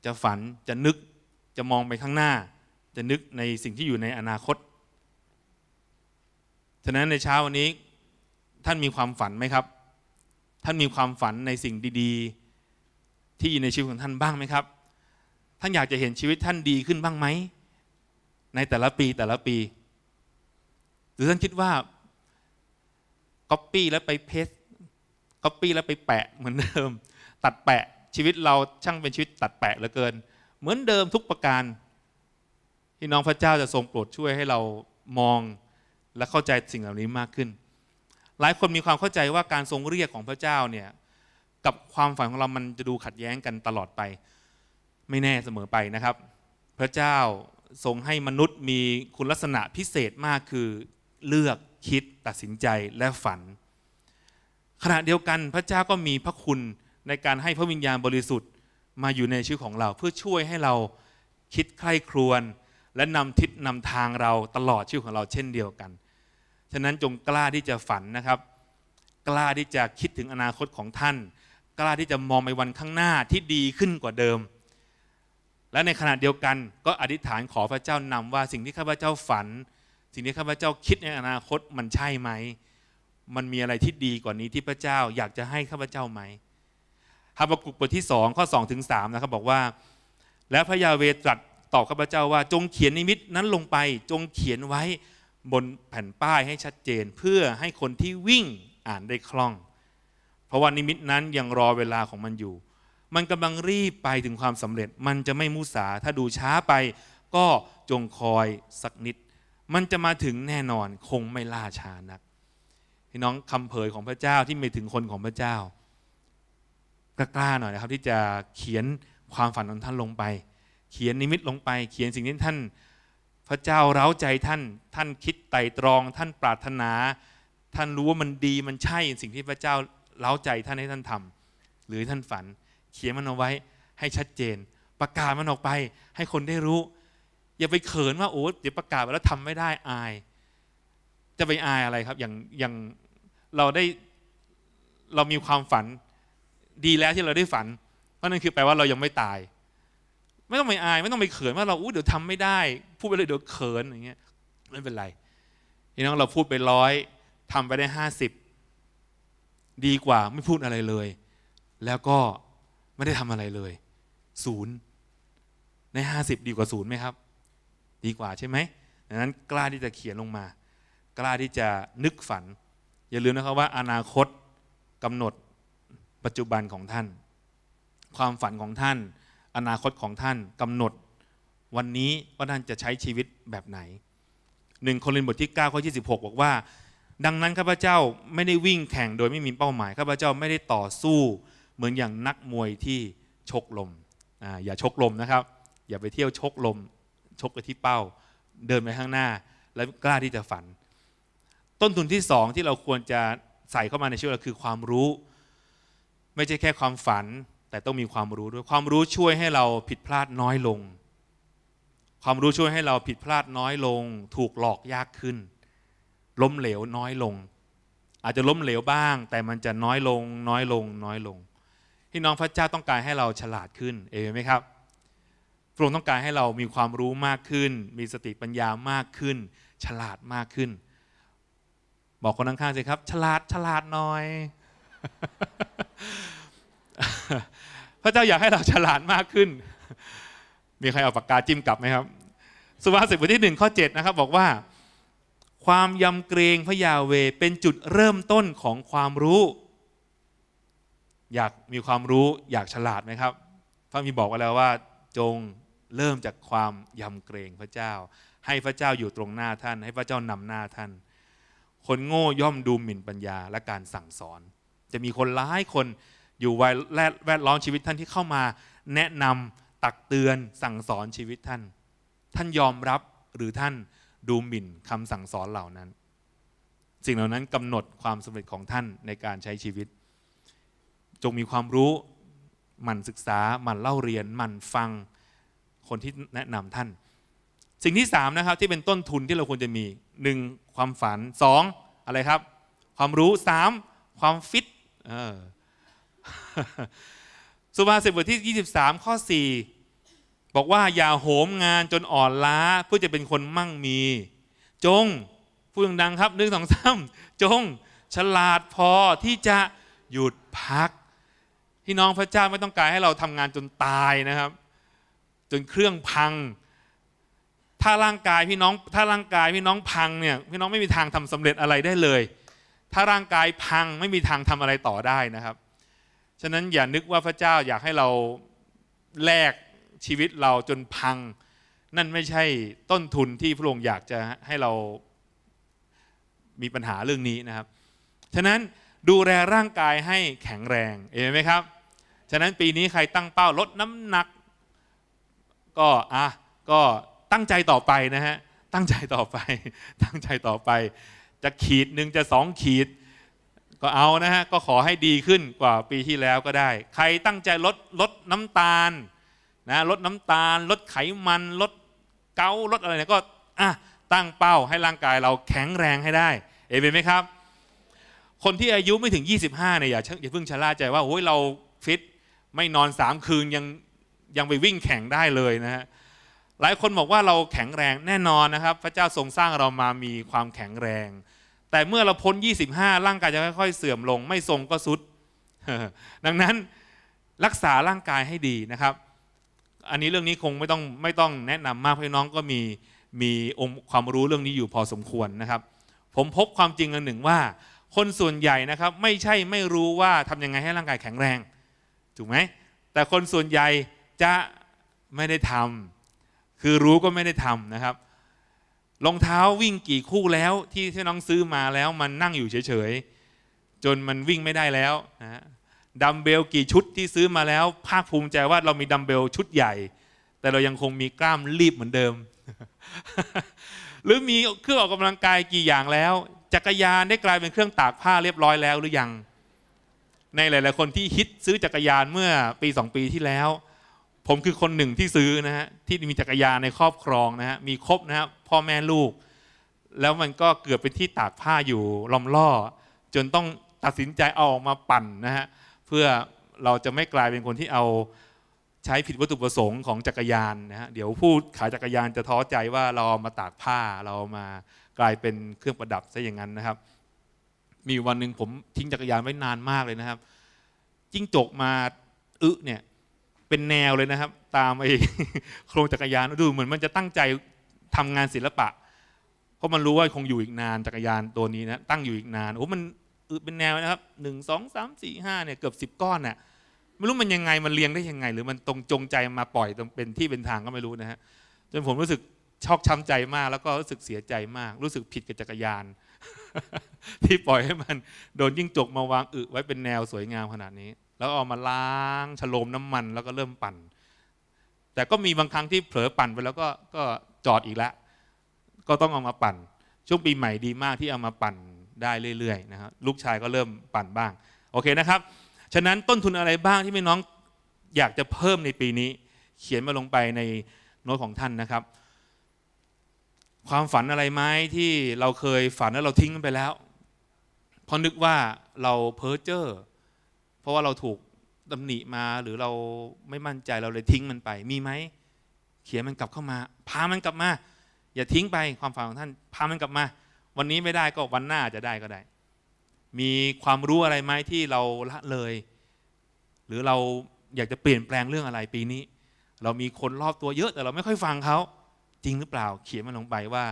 จะฝันจะนึกจะมองไปข้างหน้า จะนึกในสิ่งที่อยู่ในอนาคตฉะนั้นในเช้าวันนี้ ท่านมีความฝันไหมครับ ท่านมีความฝันในสิ่งดี ๆ ที่อยู่ในชีวิตของท่านบ้างไหมครับท่านอยากจะเห็นชีวิตท่านดีขึ้นบ้างไหมในแต่ละปีแต่ละปี หรือท่านคิดว่าก๊อปปี้แล้วไปเพสก๊อปปี้แล้วไปแปะ เหมือนเดิม ตัดแปะชีวิตเราช่างเป็นชีวิต ตัดแปะเหลือเกิน เหมือนเดิมทุกประการที่น้องพระเจ้าจะทรงโปรดช่วยให้เรามองและเข้าใจสิ่งเหล่านี้มากขึ้น หลายคนมีความเข้าใจว่าการทรงเรียกของพระเจ้าเนี่ยกับความฝันของเรามันจะดูขัดแย้งกันตลอดไปไม่แน่เสมอไปนะครับ พระเจ้า ทรงให้มนุษย์มีคุณลักษณะพิเศษมากคือเลือกคิดตัดสินใจและฝัน ขณะเดียวกันพระเจ้าก็มีพระคุณในการให้พระวิญญาณบริสุทธิ์มาอยู่ในชีวิตของเรา เพื่อช่วยให้เราคิดใคร่ครวญและนำทิศนำทางเราตลอดชีวิตของเราเช่นเดียวกัน ฉะนั้นจงกล้าที่จะฝันนะครับ กล้าที่จะคิดถึงอนาคตของท่าน กล้าที่จะมองไปวันข้างหน้าที่ดีขึ้นกว่าเดิมและในขณะเดียวกันก็อธิษฐานขอพระเจ้านำว่า สิ่งที่ข้าพเจ้าฝัน สิ่งที่ข้าพเจ้าคิดในอนาคตมันใช่ไหม มันมีอะไรที่ดีกว่านี้ที่พระเจ้าอยากจะให้ข้าพเจ้าไหมฮาบกุกบทที่สองข้อสองถึงสามนะครับบอกว่า และพระยาเวตรัสตอบข้าพเจ้าว่า จงเขียนนิมิตนั้นลงไปจงเขียนไว้บนแผ่นป้ายให้ชัดเจน เพื่อให้คนที่วิ่งอ่านได้คล่อง เพราะว่านิมิตนั้นยังรอเวลาของมันอยู่มันกำลังรีบไปถึงความสำเร็จ มันจะไม่มุสา ถ้าดูช้าไป ก็จงคอยสักนิด มันจะมาถึงแน่นอนคงไม่ล่าช้านัก พี่น้องคำเผยของพระเจ้าที่ไม่ถึงคนของพระเจ้ากล้าๆหน่อยนะครับที่จะเขียนความฝันของท่านลงไป เขียนนิมิตลงไป เขียนสิ่งที่ท่านพระเจ้าเร้าใจท่าน ท่านคิดไต่ตรอง ท่านปรารถนา ท่านรู้ว่ามันดีมันใช่สิ่งที่พระเจ้าเร้าใจท่านให้ท่านทำหรือท่านฝันเขียนมันเอาไว้ให้ชัดเจน ประกาศมันออกไปให้คนได้รู้ อย่าไปเขินว่าโอ้เดี๋ยวประกาศแล้วทำไม่ได้อาย จะไปอายอะไรครับ อย่างอย่างเราได้เรามีความฝัน ดีแล้วที่เราได้ฝัน เพราะนั่นคือแปลว่าเรายังไม่ตาย ไม่ต้องไปอาย ไม่ต้องไปเขินว่าเราอู้เดี๋ยวทำไม่ได้ พูดไปเลยเดี๋ยวเขินอย่างเงี้ยไม่เป็นไรพี่น้องเราพูดไปร้อยทำไปได้ห้าสิบดีกว่า ไม่พูดอะไรเลย แล้วก็ไม่ได้ทำอะไรเลยศูนย์ในห้าสิบดีกว่าศูนย์ไหมครับดีกว่าใช่ไหมดังนั้นกล้าที่จะเขียนลงมา กล้าที่จะนึกฝัน อย่าลืมนะครับว่าอนาคตกำหนดปัจจุบันของท่าน ความฝันของท่าน อนาคตของท่านกำหนด วันนี้ว่าท่านจะใช้ชีวิตแบบไหนหนึ่งโครินธ์บทที่9ข้อ26บอกว่าดังนั้นข้าพเจ้าไม่ได้วิ่งแข่งโดยไม่มีเป้าหมายข้าพเจ้าไม่ได้ต่อสู้มือนอย่างนักมวยที่ชกลมออย่าชกลมนะครับ อย่าไปเที่ยวชกลม ชกไปที่เป้า เดินไปข้างหน้า และกล้าที่จะฝัน ต้นทุนที่สองที่เราควรจะใส่เข้ามาในชีวิตเราคือความรู้ ไม่ใช่แค่ความฝัน แต่ต้องมีความรู้ด้วย ความรู้ช่วยให้เราผิดพลาดน้อยลง ความรู้ช่วยให้เราผิดพลาดน้อยลง ถูกหลอกยากขึ้น ล้มเหลวน้อยลง อาจจะล้มเหลวบ้าง แต่มันจะน้อยลง น้อยลง น้อยลงพี่น้องพระเจ้าต้องการให้เราฉลาดขึ้น เอเมนไหมครับ พระองค์ต้องการให้เรามีความรู้มากขึ้น มีสติปัญญามากขึ้น ฉลาดมากขึ้น บอกคนข้างๆสิครับ ฉลาดฉลาดหน่อย พระเจ้าอยากให้เราฉลาดมากขึ้น มีใครเอาปากกาจิ้มกลับไหมครับ สุภาษิตบทที่หนึ่งข้อเจ็ดนะครับบอกว่า ความยำเกรงพระยาเว เป็นจุดเริ่มต้นของความรู้อยากมีความรู้อยากฉลาดไหมครับ พระมีบอกไว้แล้วว่าจงเริ่มจากความยำเกรงพระเจ้า ให้พระเจ้าอยู่ตรงหน้าท่าน ให้พระเจ้านำหน้าท่าน คนโง่ย่อมดูหมิ่นปัญญาและการสั่งสอน จะมีคนร้ายคนอยู่วัแวดล้อมชีวิตท่านที่เข้ามาแนะนำตักเตือนสั่งสอนชีวิตท่าน ท่านยอมรับหรือท่านดูหมิ่นคำสั่งสอนเหล่านั้น สิ่งเหล่านั้นกำหนดความสำเร็จของท่านในการใช้ชีวิตจงมีความรู้มันศึกษามันเล่าเรียนมันฟังคนที่แนะนำท่าน สิ่งที่ 3 นะครับ ที่เป็นต้นทุนที่เราควรจะมี 1. ความฝัน 2. ออะไรครับ ความรู้ 3. ความฟิตสุภาษิตบทที่ 23 ข้อ 4 บอกว่า อย่าโหมงานจนอ่อนล้าเพื่อจะเป็นคนมั่งมี จง พูดดังครับหนึ่งสองสามจง ฉลาดพอ ที่จะหยุดพักพี่น้องพระเจ้าไม่ต้องการ ให้เราทำงานจนตายนะครับ จนเครื่องพัง ถ้าร่างกายพี่น้องถ้าร่างกายพี่น้องพังเนี่ยพี่น้องไม่มีทางทำสำเร็จอะไรได้เลย ถ้าร่างกายพังไม่มีทางทำอะไรต่อได้นะครับฉะนั้นอย่านึกว่าพระเจ้าอยากให้เราแลกชีวิตเราจนพัง นั่นไม่ใช่ต้นทุนที่พระองค์อยากจะให้เรามีปัญหาเรื่องนี้นะครับฉะนั้นดูแลร่างกายให้แข็งแรงเห็นไหมครับ ฉะนั้นปีนี้ใครตั้งเป้าลดน้ำหนัก ก็อ่ะก็ตั้งใจต่อไปนะฮะ ตั้งใจต่อไป ตั้งใจต่อไป จะขีดหนึ่งจะสองขีด ก็เอานะฮะก็ขอให้ดีขึ้นกว่าปีที่แล้วก็ได้ ใครตั้งใจลดลดน้ำตาลนะลดน้ำตาล ลดไขมันลดเกาลดอะไรเนี่ยก็อ่ะตั้งเป้าให้ร่างกายเราแข็งแรงให้ได้ เอเมนไหมครับคนที่อายุไม่ถึง 25 เนี่ยอย่าอย่าเพิ่งชะล่าใจว่าโอ้ย เราฟิตไม่นอนสามคืนยัง ยังไปวิ่งแข่งได้เลย นะ ฮะ หลายคนบอกว่าเราแข็งแรงแน่นอนนะครับ พระเจ้าทรงสร้างเรามามีความแข็งแรง แต่เมื่อเราพ้น 25 ร่างกายจะค่อย ๆเสื่อมลง ไม่ทรง ก็ สุด ดังนั้นรักษาร่างกายให้ดีนะครับ อันนี้เรื่องนี้คงไม่ต้องไม่ต้องแนะนำมากเพี่น้องก็มีมีองค์ความรู้เรื่องนี้อยู่พอสมควรนะครับ ผมพบความจริงอันหนึ่งว่าคนส่วนใหญ่นะครับไม่ใช่ไม่รู้ว่าทำยังไงให้ร่างกายแข็งแรงถูกไหมแต่คนส่วนใหญ่จะไม่ได้ทำ คือรู้ก็ไม่ได้ทำนะครับรองเท้าวิ่งกี่คู่แล้ว ที่ที่น้องซื้อมาแล้ว มันนั่งอยู่เฉยๆจนมันวิ่งไม่ได้แล้วนะดัมเบลกี่ชุดที่ซื้อมาแล้ว ภาค ภูมิใจว่าเรามีดัมเบลชุดใหญ่ แต่เรายังคงมีกล้ามรีบเหมือนเดิม หรือมีเครื่องออกกำลังกายกี่อย่างแล้วจักรยานได้กลายเป็นเครื่องตากผ้าเรียบร้อยแล้วหรือยัง ในหลาย ๆคนที่ฮิตซื้อจักรยานเมื่อปีสองปีที่แล้ว ผมคือคนหนึ่งที่ซื้อนะฮะ ที่มีจักรยานในครอบครองนะฮะ มีครบนะฮะพ่อแม่ลูก แล้วมันก็เกือบเป็นที่ตากผ้าอยู่ลอมล่อจนต้องตัดสินใจเอาออกมาปั่นนะฮะ เพื่อเราจะไม่กลายเป็นคนที่เอา ใช้ผิดวัตถุประสงค์ของจักรยานนะฮะเดี๋ยวผู้ขายจักรยานจะท้อใจว่าเรามาตากผ้าเรามากลายเป็นเครื่องประดับซะอย่างนั้นนะครับ มีวันหนึ่งผมทิ้งจักรยานไว้นานมากเลยนะครับ จิ้งจกมาอึเนี่ย เป็นแนวเลยนะครับ ตามไอ้โครงจักรยาน ดูเหมือนมันจะตั้งใจทำงานศิลปะ เพราะมันรู้ว่าคงอยู่อีกนานจักรยานตัวนี้นะ ตั้งอยู่อีกนาน โอ้ มันอึเป็นแนวนะครับ หนึ่งสองสามสี่ห้าเนี่ย เกือบสิบก้อนเนี่ยไม่รู้มันยังไงมันเรียงได้ยังไง หรือมันตรงจงใจมาปล่อยตรงเป็นที่เป็นทางก็ไม่รู้นะฮะจนผมรู้สึกช็อกช้ำใจมากแล้วก็รู้สึกเสียใจมาก รู้สึกผิดกับจักรยานที่ปล่อยให้มันโดนยิ่งจกมาวางอึ ไว้เป็นแนวสวยงามขนาดนี้ แล้วเอามาล้างฉโลมน้ำมันแล้วก็เริ่มปั่น แต่ก็มีบางครั้งที่เผลอปั่นไปแล้วก็ก็จอดอีกแล้วก็ต้องเอามาปั่น ช่วงปีใหม่ดีมากที่เอามาปั่นได้เรื่อยๆนะครับลูกชายก็เริ่มปั่นบ้างโอเคนะครับ ฉะนั้นต้นทุนอะไรบ้างที่พี่น้องอยากจะเพิ่มในปีนี้ เขียนมาลงไปในโน้ตของท่านนะครับความฝันอะไรไหมที่เราเคยฝันแล้วเราทิ้งไปแล้ว เพราะนึกว่าเราเพ้อเจ้อเพราะว่าเราถูกตำหนิมาหรือเราไม่มั่นใจเราเลยทิ้งมันไป มีไหม เขียนมันกลับเข้ามา พามันกลับมา อย่าทิ้งไปความฝันของท่าน พามันกลับมา วันนี้ไม่ได้ก็วันหน้าจะได้ก็ได้ มีความรู้อะไรไหมที่เราละเลย หรือเราอยากจะเปลี่ยนแปลงเรื่องอะไรปีนี้ เรามีคนรอบตัวเยอะ แต่เราไม่ค่อยฟังเขาจริงหรือเปล่าเขียนมันลงไปว่า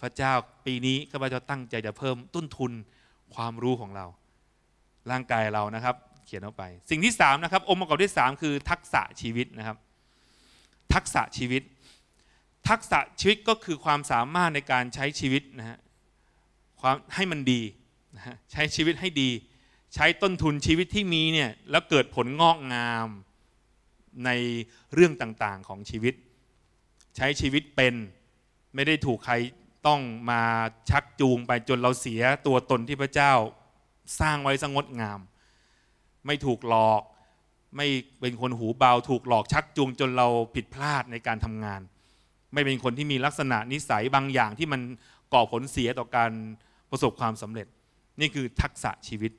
พระเจ้าปีนี้ข้าพเจ้าตั้งใจจะเพิ่มต้นทุนความรู้ของเรา ร่างกายเรานะครับ เขียนลงไป สิ่งที่ 3 นะครับองค์ประกอบที่ 3 คือทักษะชีวิตนะครับ ทักษะชีวิต ทักษะชีวิตก็คือความสามารถในการใช้ชีวิตนะฮะความให้มันดีนะฮะใช้ชีวิตให้ดี ใช้ต้นทุนชีวิตที่มีเนี่ยแล้วเกิดผลงอกงามในเรื่องต่าง ๆของชีวิตใช้ชีวิตเป็นไม่ได้ถูกใครต้องมาชักจูงไปจนเราเสียตัวตนที่พระเจ้าสร้างไว้สงดงาม ไม่ถูกหลอก ไม่เป็นคนหูเบาถูกหลอกชักจูงจนเราผิดพลาดในการทำงาน ไม่เป็นคนที่มีลักษณะนิสัยบางอย่างที่มันก่อผลเสียต่อการประสบความสำเร็จ นี่คือทักษะชีวิต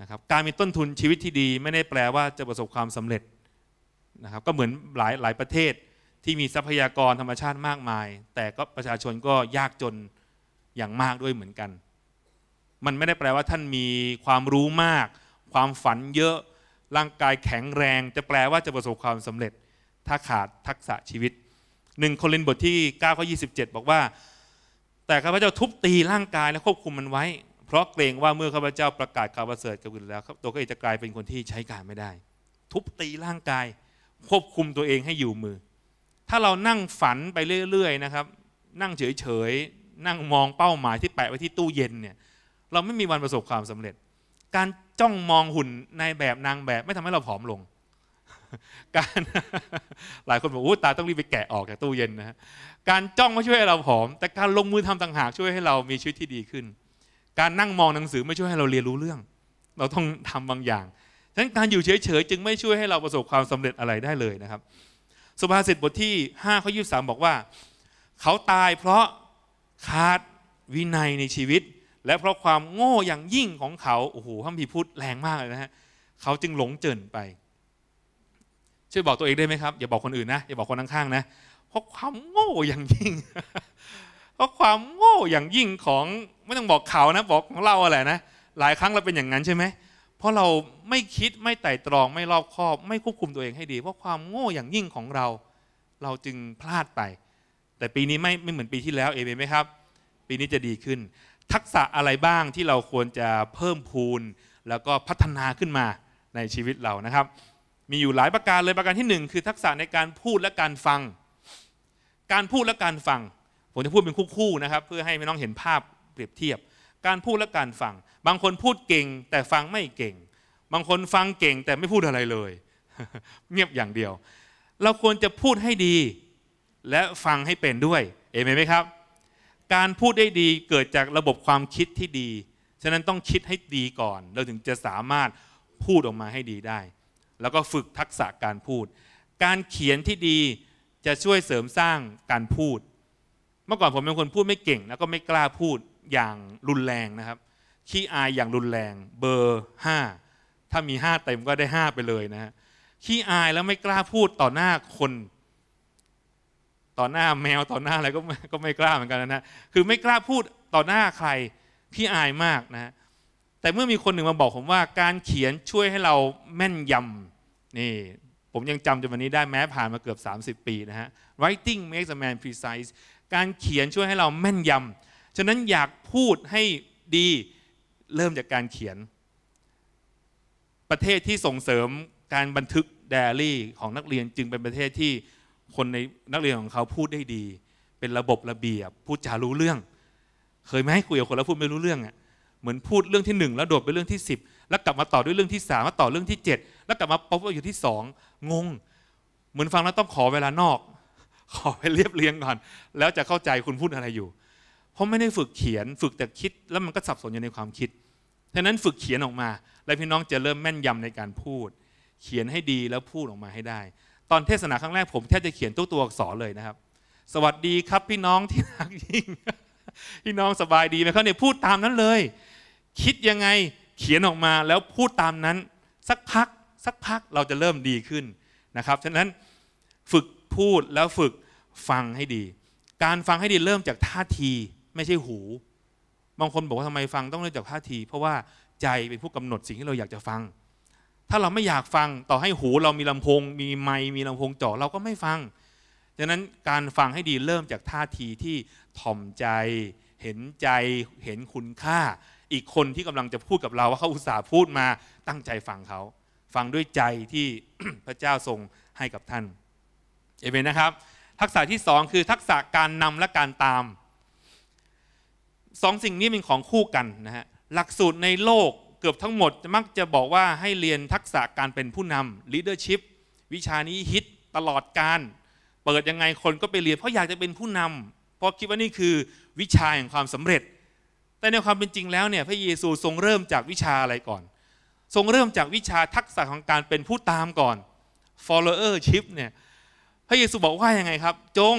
นะครับการมีต้นทุนชีวิตที่ดีไม่ได้แปลว่าจะประสบความสำเร็จนะครับก็เหมือนหลายหลายประเทศที่มีทรัพยากรธรรมชาติมากมาย แต่ก็ประชาชนก็ยากจนอย่างมากด้วยเหมือนกัน มันไม่ได้แปลว่าท่านมีความรู้มาก ความฝันเยอะร่างกายแข็งแรง จะแปลว่าจะประสบความสำเร็จ ถ้าขาดทักษะชีวิตหนึ่งโคลินบทที่9ข้อ27 บอกว่า แต่ข้าพเจ้าทุบตีร่างกายและควบคุมมันไว้เพราะเกรงว่าเมื่อข้าพเจ้าประกาศข่าวประเสริฐกับคื่นแล้วตัวก็จะกลายเป็นคนที่ใช้การไม่ได้ ทุบตีร่างกาย ควบคุมตัวเองให้อยู่มือถ้าเรานั่งฝันไปเรื่อย ๆนะครับ นั่งเฉยๆนั่งมองเป้าหมายที่แปะไว้ที่ตู้เย็นเนี่ยเราไม่มีวันประสบความสำเร็จ การจ้องมองหุ่นในแบบนางแบบไม่ทำให้เราผอมลง การหลายคนบอกโอ้ตาต้องรีบไปแกะออกจากตู้เย็นนะการจ้องไม่ช่วยให้เราผอม แต่การลงมือทำต่างหากช่วยให้เรามีชีวิตที่ดีขึ้น การนั่งมองหนังสือไม่ช่วยให้เราเรียนรู้เรื่อง เราต้องทำบางอย่างฉะนั้นการอยู่เฉย ๆ จึงไม่ช่วยให้เราประสบความสำเร็จอะไรได้เลยนะครับสุภาษิตบทที่5ข้อ23 บอกว่า เขาตายเพราะขาดวินัยในชีวิต และเพราะความโง่อย่างยิ่งของเขาโอ้โหพระพีพูดแรงมากเลยนะฮะเขาจึงหลงเจินไปช่วยบอกตัวเองได้ไหมครับอย่าบอกคนอื่นนะอย่าบอกคนข้างๆนะเพราะความโง่อย่างยิ่ง เพราะความโง่อย่างยิ่งของไม่ต้องบอกเขานะบอกของเราอะไรนะหลายครั้งเราเป็นอย่างนั้นใช่ไหมเพราะเราไม่คิดไม่ไต่ตรอง ไม่รอบคอบไม่ควบคุมตัวเองให้ดี เพราะความโง่อย่างยิ่งของเรา เราจึงพลาดไป แต่ปีนี้ไม่ไม่เหมือนปีที่แล้ว เอเมนไหมครับ ปีนี้จะดีขึ้น ทักษะอะไรบ้างที่เราควรจะเพิ่มพูนแล้วก็พัฒนาขึ้นมาในชีวิตเรานะครับ มีอยู่หลายประการเลยประการที่1คือทักษะในการพูดและการฟัง การพูดและการฟังผมจะพูดเป็นคู่ๆนะครับเพื่อให้พี่น้องเห็นภาพเปรียบเทียบการพูดและการฟัง บางคนพูดเก่งแต่ฟังไม่เก่ง บางคนฟังเก่งแต่ไม่พูดอะไรเลย เงียบอย่างเดียว เราควรจะพูดให้ดี และฟังให้เป็นด้วย เอเมนไหมครับ การพูดได้ดีเกิดจากระบบความคิดที่ดี ฉะนั้นต้องคิดให้ดีก่อน เราถึงจะสามารถพูดออกมาให้ดีได้ แล้วก็ฝึกทักษะการพูด การเขียนที่ดีจะช่วยเสริมสร้างการพูด เมื่อก่อนผมเป็นคนพูดไม่เก่งแล้วก็ไม่กล้าพูดอย่างรุนแรงนะครับขี้อายอย่างรุนแรงเบอร์ 5 ถ้ามี5เต็มก็ได้ 5 ไปเลยนะฮะขี้อายแล้วไม่กล้าพูดต่อหน้าคน ต่อหน้าแมวต่อหน้าอะไรก็ก็ไม่กล้าเหมือนกันนะคือไม่กล้าพูดต่อหน้าใครขี้อายมากนะแต่เมื่อมีคนหนึ่งมาบอกผมว่าการเขียนช่วยให้เราแม่นยำนี่ผมยังจำจนวันนี้ได้แม้ผ่านมาเกือบ 30ปีนะฮะ writing makes a man precise การเขียนช่วยให้เราแม่นยำฉะนั้นอยากพูดให้ดีเริ่มจากการเขียน ประเทศที่ส่งเสริมการบันทึกไดอารี่ของนักเรียนจึงเป็นประเทศที่คนในนักเรียนของเขาพูดได้ดี เป็นระบบระเบียบพูดจารู้เรื่อง เคยไหมคุยกับคนแล้วพูดไม่รู้เรื่องอ่ะเหมือนพูดเรื่องที่1แล้วโดดไปเรื่องที่ 10 แล้วกลับมาต่อด้วยเรื่องที่3มาต่อเรื่องที่ 7 แล้วกลับมาป๊อปอยู่ที่ 2 งง เหมือนฟังแล้วต้องขอเวลานอก ขอไปเรียบเรียงก่อน แล้วจะเข้าใจคุณพูดอะไรอยู่ราะไม่ได้ฝึกเขียน ฝึกแต่คิดแล้วมันก็สับสนอยู่ในความคิด ฉะนั้นฝึกเขียนออกมา แล้วพี่น้องจะเริ่มแม่นยำในการพูด เขียนให้ดีแล้วพูดออกมาให้ได้ ตอนเทศนาครั้งแรก ผมแทบจะเขียนตัวตัวอักษรเลยนะครับ สวัสดีครับพี่น้องที่รักยิ่งพี่น้องสบายดีไหมเขาเนี่ยพูดตามนั้นเลย คิดยังไงเขียนออกมาแล้วพูดตามนั้น สักพัก สักพักเราจะเริ่มดีขึ้นนะครับฉะนั้นฝึกพูดแล้วฝึกฟังให้ดี การฟังให้ดีเริ่มจากท่าทีไม่ใช่หู บางคนบอกว่าทำไมฟังต้องเริ่มจากท่าที เพราะว่าใจเป็นผู้กำหนดสิ่งที่เราอยากจะฟัง ถ้าเราไม่อยากฟัง ต่อให้หูเรามีลำโพง มีไมมีลำโพงจ่อเราก็ไม่ฟัง ดังนั้นการฟังให้ดีเริ่มจากท่าทีที่ถ่อมใจ เห็นใจ เห็นคุณค่า อีกคนที่กำลังจะพูดกับเราว่าเขาอุตส่าห์พูดมา ตั้งใจฟังเขา ฟังด้วยใจที่พระเจ้าทรงให้กับท่าน เอเมนนะครับ ทักษะที่2คือทักษะการนำและการตามสอง สิ่งนี้เป็นของคู่กัน นะ ฮะ หลักสูตรในโลกเกือบทั้งหมดมักจะบอกว่าให้เรียนทักษะการเป็นผู้นำ leadership วิชานี้ฮิตตลอดการ เปิด ยัง ไงคนก็ไปเรียน เพราะอยากจะเป็นผู้นำเพราะคิด ว่านี่คือ วิชาแห่งความสำเร็จ แต่ในความเป็นจริงแล้วเนี่ย พระเยซูทรงเริ่มจากวิชาอะไรก่อน ทรงเริ่มจากวิชาทักษะของการเป็นผู้ตามก่อน followership เนี่ยพระเยซูบอกว่ายังไงครับ จง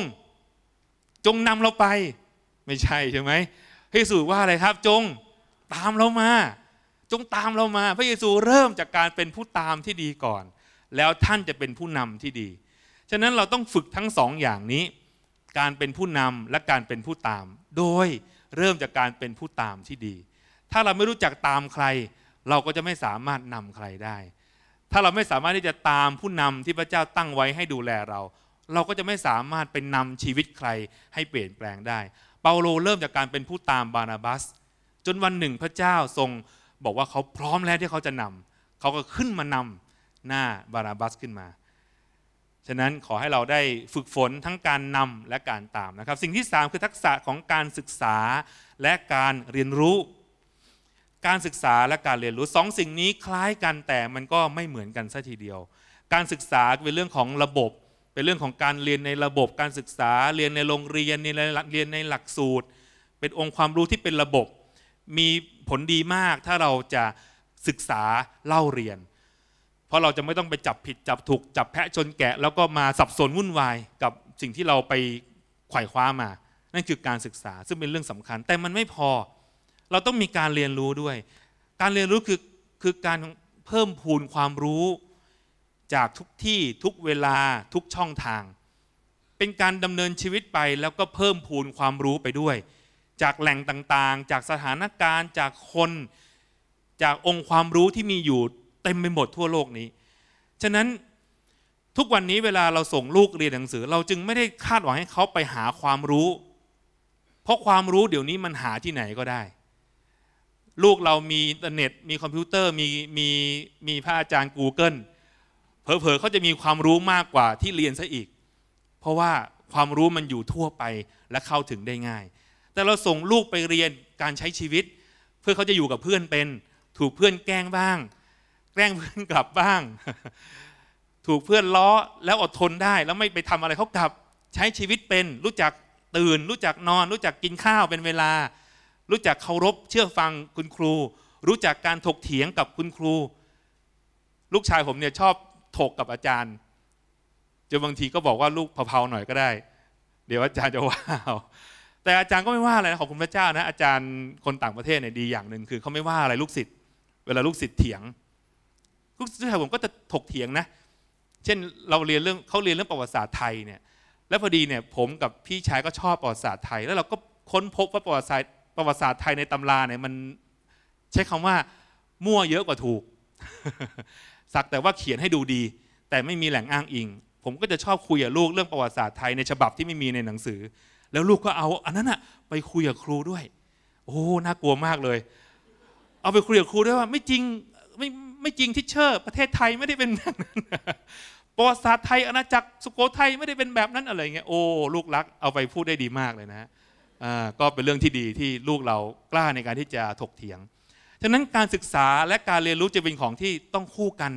จงนำเราไป ไม่ใช่ใช่ไหมพระเยซูว่า อะไร ครับ จงตามเรามา จงตามเรามา พระเยซูเริ่มจากการเป็นผู้ตามที่ดีก่อน แล้วท่านจะเป็นผู้นำที่ดีฉะนั้นเราต้องฝึกทั้งสองอย่างนี้ การเป็นผู้นำและการเป็นผู้ตาม โดยเริ่มจากการเป็นผู้ตามที่ดี ถ้าเราไม่รู้จักตามใคร เราก็จะไม่สามารถนำใครได้ ถ้าเราไม่สามารถที่จะตามผู้นำที่พระเจ้าตั้งไว้ให้ดูแลเรา เราก็จะไม่สามารถเป็นนำชีวิตใครให้เปลี่ยนแปลงได้เปาโลเริ่มจากการเป็นผู้ตามบานาบัส จนวันหนึ่งพระเจ้าทรงบอกว่าเขาพร้อมแล้วที่เขาจะนำเขาก็ขึ้นมานำหน้าบานาบัสขึ้นมาฉะนั้นขอให้เราได้ฝึกฝนทั้งการนำและการตามนะครับ สิ่งที่ 3 คือทักษะของการศึกษาและการเรียนรู้ การศึกษาและการเรียนรู้สองสิ่งนี้คล้ายกันแต่มันก็ไม่เหมือนกันซะทีเดียว การศึกษาเป็นเรื่องของระบบเป็นเรื่องของการเรียนในระบบการศึกษาเรียนในโรงเรียนเรียนในเรียนในหลักสูตร เป็นองค์ความรู้ที่เป็นระบบมีผลดีมากถ้าเราจะศึกษาเล่าเรียน เพราะเราจะไม่ต้องไปจับผิดจับถูก จับแพะชนแกะ แล้วก็มาสับสนวุ่นวายกับสิ่งที่เราไปไขว่คว้ามา นั่นคือการศึกษา ซึ่งเป็นเรื่องสำคัญ แต่มันไม่พอ เราต้องมีการเรียนรู้ด้วย การเรียนรู้คือคือการเพิ่มพูนความรู้จากทุกที่ทุกเวลาทุกช่องทาง เป็นการดำเนินชีวิตไปแล้วก็เพิ่มพูนความรู้ไปด้วย จากแหล่งต่างๆ จากสถานการณ์ จากคน จากองค์ความรู้ที่มีอยู่เต็มไปหมดทั่วโลกนี้ ฉะนั้นทุกวันนี้เวลาเราส่งลูกเรียนหนังสือ เราจึงไม่ได้คาดหวังให้เขาไปหาความรู้ เพราะความรู้เดี๋ยวนี้มันหาที่ไหนก็ได้ ลูกเรามีอินเทอร์เน็ตมีคอมพิวเตอร์มีมีมีพระอาจารย์ Google เผลอๆเขาจะมีความรู้มากกว่าที่เรียนซะอีก เพราะว่าความรู้มันอยู่ทั่วไปและเข้าถึงได้ง่าย แต่เราส่งลูกไปเรียนการใช้ชีวิต เพื่อเขาจะอยู่กับเพื่อนเป็น ถูกเพื่อนแกล้งบ้างแกล้งเพื่อนกลับบ้าง ถูกเพื่อนล้อ แล้วอดทนได้ แล้วไม่ไปทำอะไรเขากลับ ใช้ชีวิตเป็นรู้จักตื่น รู้จักนอน รู้จักกินข้าวเป็นเวลา รู้จักเคารพ เชื่อฟังคุณครู รู้จักการถกเถียงกับคุณครู ลูกชายผมเนี่ยชอบถกกับอาจารย์ จะบางทีก็บอกว่าลูกเผาๆหน่อยก็ได้ เดี๋ยวอาจารย์จะว่าาแต่อาจารย์ก็ไม่ว่าอะไรนะขอบคุณพระเจ้านะ อาจารย์คนต่างประเทศเนี่ย ดีอย่างหนึ่งคือเขาไม่ว่าอะไร ลูกศิษย์ เวลาลูกศิษย์เถียง ลูกศิษย์ผมก็จะถกเถียงนะ เช่นเราเรียนเรื่องเขาเรียนเรื่องประวัติศาสตร์ไทยเนี่ย แล้วพอดีเนี่ย ผมกับพี่ชายก็ชอบประวัติศาสตร์ไทย แล้วเราก็ค้นพบว่าประวัติศาสตร์ประวัติศาสตร์ไทยในตำราเนี่ยมัน ใช้คำว่ามั่วเยอะกว่าถูกสักแต่ว่าเขียนให้ดูดีแต่ไม่มีแหล่งอ้างอิง ผมก็จะชอบคุยกับลูกเรื่องประวัติศาสตร์ไทยในฉบับที่ไม่มีในหนังสือ แล้วลูกก็เอาอันนั้นอะไปคุยกับครูด้วย โอ้น่ากลัวมากเลย เอาไปคุยกับครูด้วยว่าไม่จริงไม่ไม่จริงทิเชอร์ประเทศไทยไม่ได้เป็นแบบนั้นประวัติศาสตร์ไทยอาณาจักรสุโขทัยไม่ได้เป็นแบบนั้นอะไรเงี้ยโอ้ลูกรัก เอาไปพูดได้ดีมากเลยนะอ่าก็เป็นเรื่องที่ดีที่ลูกเรากล้าในการที่จะถกเถียงฉะนั้นการศึกษาและการเรียนรู้ จะเป็นของที่ต้องคู่กัน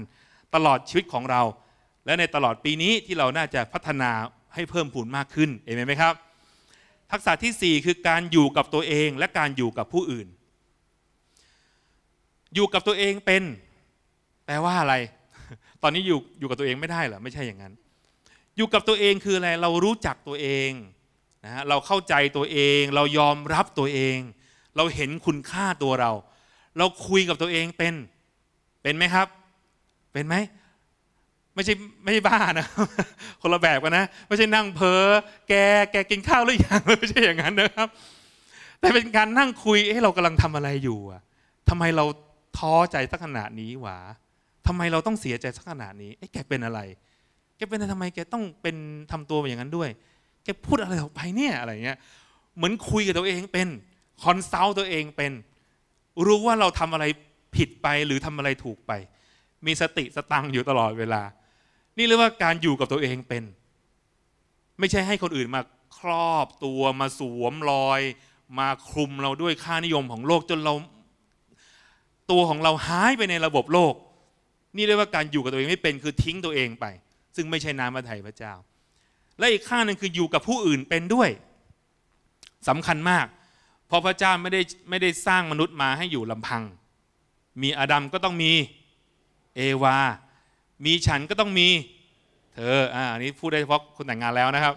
ตลอดชีวิตของเรา และในตลอดปีนี้ที่เรา น่า จะพัฒนาให้เพิ่มพูนมากขึ้นเห็นไหมครับ ทักษะที่ 4 คือการอยู่กับตัวเองและการอยู่กับผู้อื่น อยู่กับตัวเองเป็น แปลว่าอะไร ตอนนี้อยู่อยู่กับตัวเองไม่ได้เหรอไม่ใช่อย่างนั้น อยู่กับตัวเองคืออะไรเรารู้จักตัวเองนะฮะเราเข้าใจตัวเอง เรายอมรับตัวเอง เราเห็นคุณค่าตัวเราเราคุยกับตัวเองเป็น เป็นไหมครับ เป็นไหม ไม่ใช่ไม่ใช่บ้านะคนละแบบกันนะ ไม่ใช่นั่งเพอแก แกกินข้าวหรือยังไม่ใช่อย่างนั้นนะครับ แต่เป็นการนั่งคุยเอ้เรากำลังทำอะไรอยู่อะทำไมเราท้อใจสักขนาดนี้หวาทำไมเราต้องเสียใจสักขนาดนี้ไอ้แกเป็นอะไร แกเป็นทำไมแกต้องเป็นทำตัวอย่างนั้นด้วย แกพูดอะไรออกไปเนี่ยอะไรเงี้ย เหมือนคุยกับตัวเองเป็น คอนซัลต์ตัวเองเป็นรู้ว่าเราทำอะไรผิดไปหรือทำอะไรถูกไป มีสติสตังอยู่ตลอดเวลา นี่เรียกว่าการอยู่กับตัวเองเป็น ไม่ใช่ให้คนอื่นมาครอบตัวมาสวมรอย มาคลุมเราด้วยค่านิยมของโลก จนเราตัวของเราหายไปในระบบโลก นี่เรียกว่าการอยู่กับตัวเองไม่เป็น คือทิ้งตัวเองไป ซึ่งไม่ใช่น้ำพระทัยพระเจ้า และอีกข้างหนึ่งคืออยู่กับผู้อื่นเป็นด้วยสำคัญมากราะพระเจ้าไม่ได้ไม่ได้สร้างมนุษย์มาให้อยู่ลำพัง มีอาดัมก็ต้องมี เอวา มีฉันก็ต้องมี เธออ่านี้ พูด ได้เฉพาะคนแต่งงานแล้วนะครับ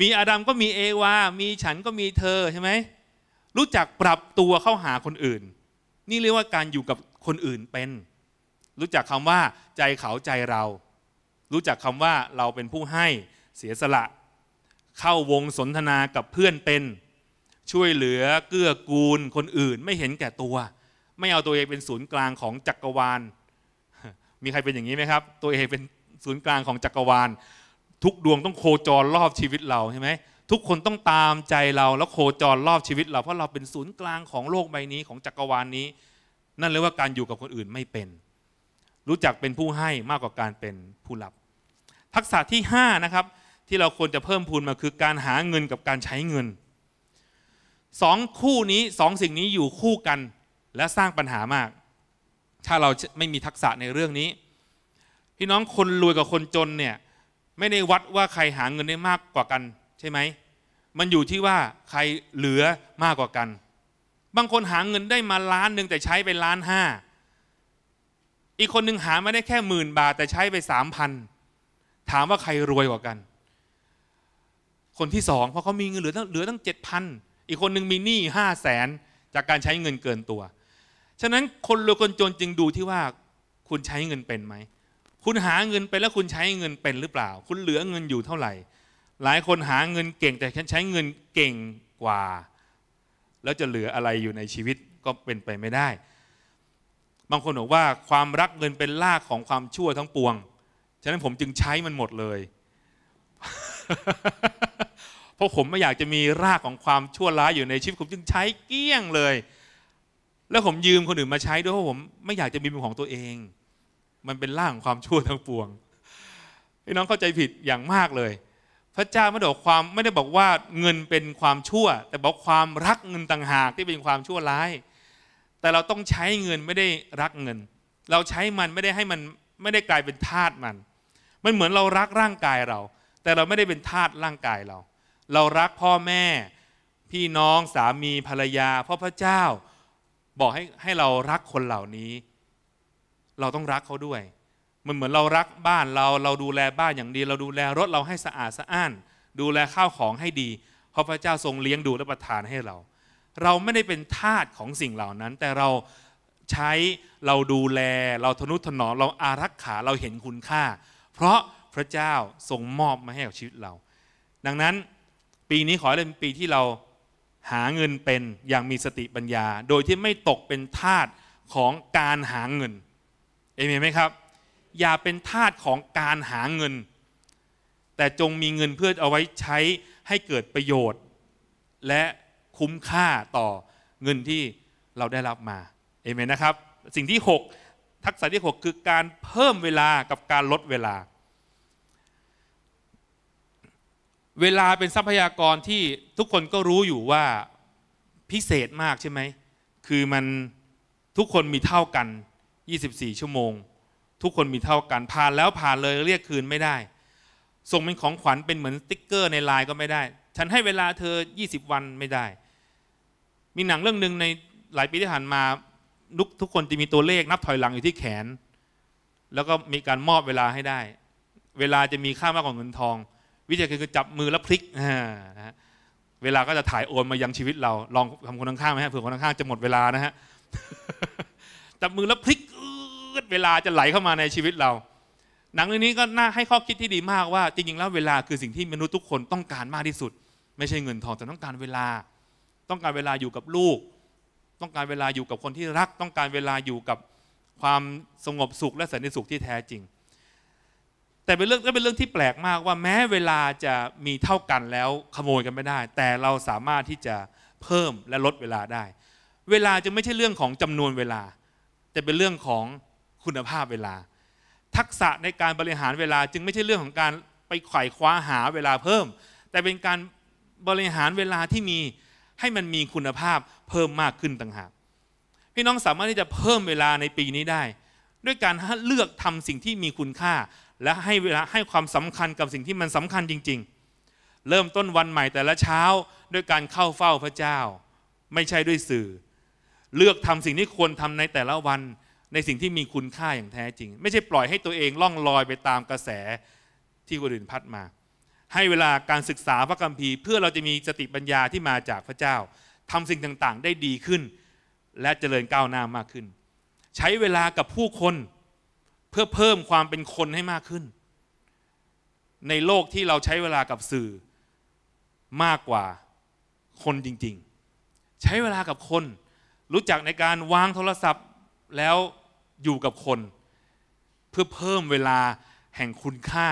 มีอาดัมก็มีเอวา มีฉันก็มีเธอ ใช่ไหม รู้จักปรับตัวเข้าหาคนอื่น นี่เรียกว่าการอยู่กับคนอื่นเป็น รู้จักคำว่า ใจเขาใจเรา รู้จักคำว่าเราเป็นผู้ให้เสียสละ เข้าวงสนทนากับเพื่อนเป็นช่วยเหลือ เกื้อกูลคนอื่นไม่เห็นแก่ตัว ไม่เอาตัวเองเป็นศูนย์กลางของจักรวาล มีใครเป็นอย่างนี้ไหมครับ ตัวเองเป็นศูนย์กลางของจักรวาล ทุกดวงต้องโคจรรอบชีวิตเราใช่ไหม ทุกคนต้องตามใจเราแล้วโคจรรอบชีวิต เราเพราะเราเป็นศูนย์กลางของโลกใบนี้ของจักรวาลนี้ นั่นเรียกว่าการอยู่กับคนอื่นไม่เป็น รู้จักเป็นผู้ให้มากกว่าการเป็นผู้รับ ทักษะที่5นะครับที่เราควรจะเพิ่มพูนมาคือการหาเงินกับการใช้เงินสองคู่นี้สองสิ่งนี้อยู่คู่กันและสร้างปัญหามาก ถ้าเราไม่มีทักษะในเรื่องนี้ พี่น้องคนรวยกับคนจนเนี่ย ไม่ได้วัดว่าใครหาเงินได้มากกว่ากัน ใช่ไหม มันอยู่ที่ว่าใครเหลือมากกว่ากัน บางคนหาเงินได้มาล้านหนึ่งแต่ใช้ไปล้านห้า อีกคนหนึ่งหาไม่ได้แค่หมื่นบาทแต่ใช้ไปสามพันถามว่าใครรวยกว่ากัน คนที่สองเพราะเขามีเงินเหลือตั้งเหลือตั้งเจ็ดพันอีกคนหนึ่งมีหนี้ห้าแสนจากการใช้เงินเกินตัว ฉะนั้นคนรวยคนจนจึงดูที่ว่าคุณใช้เงินเป็นไหม คุณหาเงินไปแล้วคุณใช้เงินเป็นหรือเปล่า คุณเหลือเงินอยู่เท่าไหร่ หลายคนหาเงินเก่งแต่ใช้เงินเก่งกว่า แล้วจะเหลืออะไรอยู่ในชีวิตก็เป็นไปไม่ได้ บางคนบอกว่าความรักเงินเป็นรากของความชั่วทั้งปวง ฉะนั้นผมจึงใช้มันหมดเลยเพราะผมไม่อยากจะมีรากของความชั่วร้ายอยู่ในชีวิตผมจึงใช้เกี้ยงเลย แล้วผมยืมคนอื่นมาใช้ด้วยเพราะผมไม่อยากจะมีเป็นของตัวเอง มันเป็นรากของความชั่วทั้งปวง พี่น้องเข้าใจผิดอย่างมากเลย พระเจ้าไม่ได้บอกความไม่ได้บอกว่าเงินเป็นความชั่ว แต่บอกความรักเงินต่างหากที่เป็นความชั่วร้าย แต่เราต้องใช้เงินไม่ได้รักเงิน เราใช้มันไม่ได้ให้มันไม่ได้กลายเป็นทาสมัน มันเหมือนเรารักร่างกายเรา แต่เราไม่ได้เป็นทาสร่างกายเราเรารักพ่อแม่พี่น้องสามีภรรยา เพราะพระเจ้าบอกให้ให้เรารักคนเหล่านี้ เราต้องรักเขาด้วยมันเหมือนเรารักบ้านเราเราดูแลบ้านอย่างดี เราดูแลรถเราให้สะอาดสะอ้าน ดูแลข้าวของให้ดี เพราะพระเจ้าทรงเลี้ยงดูและประทานให้เรา เราไม่ได้เป็นทาสของสิ่งเหล่านั้น แต่เราใช้เราดูแลเราทนุถนอมเราอารักขาเราเห็นคุณค่า เพราะพระเจ้าทรงมอบมาให้กับชีวิตเรา ดังนั้นปีนี้ขอเป็นปีที่เราหาเงินเป็นอย่างมีสติปัญญา โดยที่ไม่ตกเป็นทาสของการหาเงินเอเมนไหมครับ อย่าเป็นทาสของการหาเงิน แต่จงมีเงินเพื่อเอาไว้ใช้ให้เกิดประโยชน์ และคุ้มค่าต่อเงินที่เราได้รับมาเอเมนนะครับ สิ่งที่ 6 ทักษะที่ 6 คือการเพิ่มเวลากับการลดเวลาเวลาเป็นทรัพยากรที่ทุกคนก็รู้อยู่ว่าพิเศษมากใช่ไหม คือมันทุกคนมีเท่ากัน 24 ชั่วโมง ทุกคนมีเท่ากันผ่านแล้วผ่านเลยเรียกคืนไม่ได้ ส่งเป็นของขวัญเป็นเหมือนสติ๊กเกอร์ในไลน์ก็ไม่ได้ ฉันให้เวลาเธอ 20 วันไม่ได้ มีหนังเรื่องหนึ่งในหลายปีที่ผ่านมาทุกทุกคนจะมีตัวเลขนับถอยหลังอยู่ที่แขน แล้วก็มีการมอบเวลาให้ได้ เวลาจะมีค่ามากกว่าเงินทองวิทยาคือจับมือแล้วพลิก เวลาก็จะถ่ายโอนมายังชีวิต เรา ลองทำคนข้างๆไหมฮะเผื่อคนข้างๆจะหมดเวลานะฮะ จับมือแล้วพลิกเวลาจะไหลเข้ามาในชีวิตเรา หนังเรื่องนี้ก็น่าให้ข้อคิดที่ดีมากว่าจริงๆ แล้วเวลาคือสิ่งที่มนุษย์ทุกคนต้องการมากที่สุด ไม่ใช่เงินทองแต่ต้องการเวลา ต้องการเวลาอยู่กับลูก ต้องการเวลาอยู่กับคนที่รัก ต้องการเวลาอยู่กับความสงบสุขและสันติสุขที่แท้จริงแต่เป็นเรื่องก็เป็นเรื่องที่แปลกมากว่าแม้เวลาจะมีเท่ากันแล้วขโมยกันไม่ได้ แต่เราสามารถที่จะเพิ่มและลดเวลาได้ เวลาจะไม่ใช่เรื่องของจำนวนเวลา แต่เป็นเรื่องของคุณภาพเวลา ทักษะในการบริหารเวลา จึงไม่ใช่เรื่องของการไปไขว่คว้าหาเวลาเพิ่ม แต่เป็นการบริหารเวลาที่มีให้มันมีคุณภาพเพิ่มมากขึ้นต่างหากพี่น้องสามารถที่จะเพิ่มเวลาในปีนี้ได้ ด้วยการเลือกทำสิ่งที่มีคุณค่าและให้เวลาให้ความสำคัญกับสิ่งที่มันสำคัญจริงๆ เริ่มต้นวันใหม่แต่ละเช้าด้วยการเข้าเฝ้าพระเจ้า ไม่ใช่ด้วยสื่อ เลือกทำสิ่งที่ควรทำในแต่ละวัน ในสิ่งที่มีคุณค่าอย่างแท้จริง ไม่ใช่ปล่อยให้ตัวเองล่องลอยไปตามกระแสที่คนอื่นพัดมา ให้เวลาการศึกษาพระคัมภีร์ เพื่อเราจะมีสติปัญญาที่มาจากพระเจ้า ทำสิ่งต่างๆ ได้ดีขึ้น และเจริญก้าวหน้ามากขึ้น ใช้เวลากับผู้คนเพื่อเพิ่มความเป็นคนให้มากขึ้น ในโลกที่เราใช้เวลากับสื่อ มากกว่าคนจริง ๆ ใช้เวลากับคน รู้จักในการวางโทรศัพท์แล้วอยู่กับคน เพื่อเพิ่มเวลาแห่งคุณค่า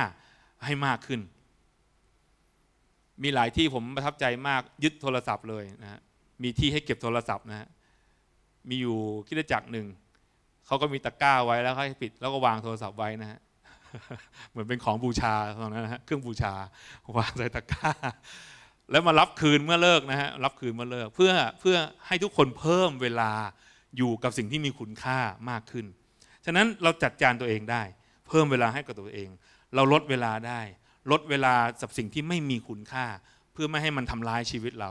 ให้มากขึ้น มีหลายที่ผมประทับใจมากยึดโทรศัพท์เลยนะมีที่ให้เก็บโทรศัพท์นะ มีอยู่คิดจักหนึ่งเขาก็มีตะกร้า ไว้แล้วเขาปิดแล้วก็วางโทรศัพท์ไว้นะฮะเหมือนเป็นของบูชาตรงนั้นนะฮะเครื่องบูชาวางใส่ตะกร้าแล้วมารับคืนเมื่อเลิกนะฮะรับคืนเมื่อเลิก เพื่อเพื่อให้ทุกคนเพิ่มเวลาอยู่กับสิ่งที่มีคุณค่ามากขึ้นฉะนั้นเราจัดจานตัวเองได้ เพิ่มเวลาให้กับตัวเอง เราลดเวลาได้ ลดเวลาสับสิ่งที่ไม่มีคุณค่า เพื่อไม่ให้มันทำลายชีวิตเรา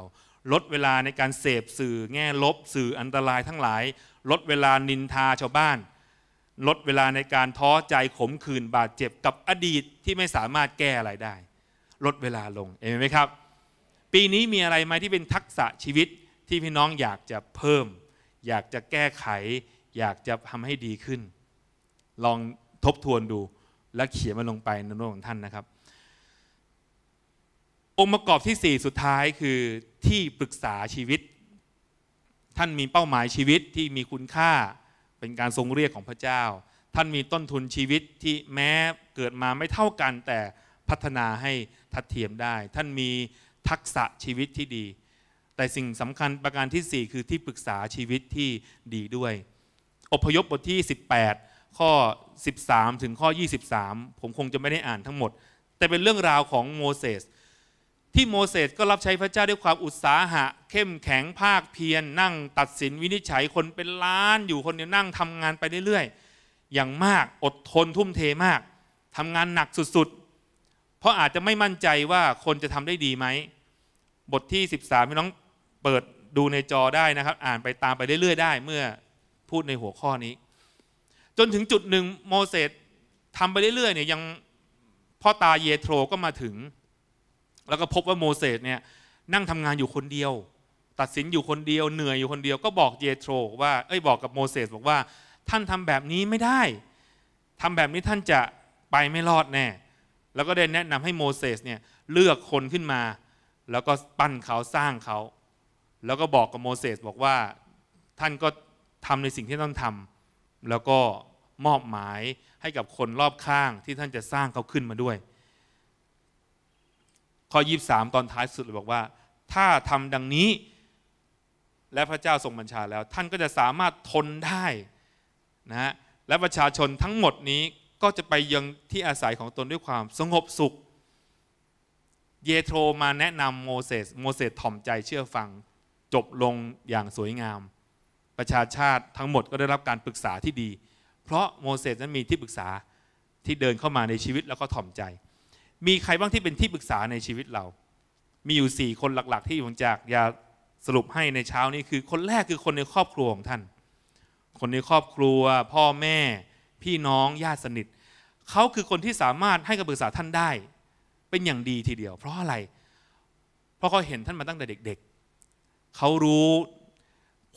ลดเวลาในการเสพสื่อแง่ลบ สื่ออันตรายทั้งหลายลดเวลานินทาชาวบ้าน ลดเวลาในการท้อใจขมขื่นบาดเจ็บกับอดีตที่ไม่สามารถแก้อะไรได้ ลดเวลาลงเห็นไหมครับ ปีนี้มีอะไรไหมที่เป็นทักษะชีวิตที่พี่น้องอยากจะเพิ่ม อยากจะแก้ไขอยากจะทำให้ดีขึ้น ลองทบทวนดูและเขียนมาลงไปในโน้ตของท่านนะครับ องค์ประกอบที่4สุดท้ายคือที่ปรึกษาชีวิตท่าน มีเป้าหมายชีวิตที่มีคุณค่าเป็นการทรงเรียกของพระเจ้า ท่านมีต้นทุนชีวิตที่แม้เกิดมาไม่เท่ากัน แต่พัฒนาให้ทัดเทียมได้ ท่านมีทักษะชีวิตที่ดี แต่สิ่งสำคัญประการที่ 4 คือที่ปรึกษาชีวิตที่ดีด้วย อพยพบทที่ 18 ข้อ 13 ถึงข้อ 23 ผมคงจะไม่ได้อ่านทั้งหมด แต่เป็นเรื่องราวของโมเสสที่โมเสสก็รับใช้พระเจ้าด้วยความอุตสาหะ เข้มแข็งภาคเพียรนนั่งตัดสินวินิจฉัยคนเป็นล้านอยู่คนเดียวนั่งทำงานไป เรื่อยๆอย่างมากอดทนทุ่มเทมาก ทำงานหนักสุด ๆ เพราะอาจจะไม่มั่นใจว่าคนจะทำได้ดีไหม บทที่ 13พี่น้องเปิดดูในจอได้นะครับ อ่านไปตามไปเรื่อยๆได้ เมื่อพูดในหัวข้อนี้ จนถึงจุดหนึ่งโมเสสทำไปเรื่อยๆเนี่ยยังพ่อตาเยโทรก็มาถึงแล้วก็พบว่าโมเสสเนี่ย นั่งทำงานอยู่คนเดียว ตัดสินอยู่คนเดียวเหนื่อยอยู่คนเดียว ก็บอกเยโตรว่าเอ้ยบอกกับโมเสสบอกว่า ท่านทำแบบนี้ไม่ได้ ทำแบบนี้ท่านจะไปไม่รอดแน่แล้วก็ได้แนะนำให้โมเสสเนี่ยเลือกคนขึ้นมาแล้วก็ปั้นเขาสร้างเขา แล้วก็บอกกับโมเสสบอกว่า ท่านก็ทำในสิ่งที่ต้องทำ แล้วก็มอบหมายให้กับคนรอบข้าง ที่ท่านจะสร้างเขาขึ้นมาด้วยข้อ23 ตอนท้ายสุดเลยบอกว่า ถ้าทำดังนี้และพระเจ้าทรงบัญชาแล้วท่านก็จะสามารถทนได้นะฮะและประชาชนทั้งหมดนี้ก็จะไปยังที่อาศัยของตนด้วยความสงบสุข เยโทรมาแนะนำโมเสสโมเสสถ่อมใจเชื่อฟัง จบลงอย่างสวยงาม ประชาชาติทั้งหมดก็ได้รับการปรึกษาที่ดี เพราะโมเสสนั้นมีที่ปรึกษาที่เดินเข้ามาในชีวิตแล้วก็ถ่อมใจมีใครบ้างที่เป็นที่ปรึกษาในชีวิตเรา มีอยู่สี่คนหลัก ๆ ที่ผมจากอยากสรุปให้ในเช้านี้คือคนแรกคือคนในครอบครัวของท่าน คนในครอบครัว พ่อแม่ พี่น้องญาติสนิทเขาคือคนที่สามารถให้คำปรึกษาท่านได้ เป็นอย่างดีทีเดียว เพราะอะไร เพราะเขาเห็นท่านมาตั้งแต่ เด็ก ๆเขารู้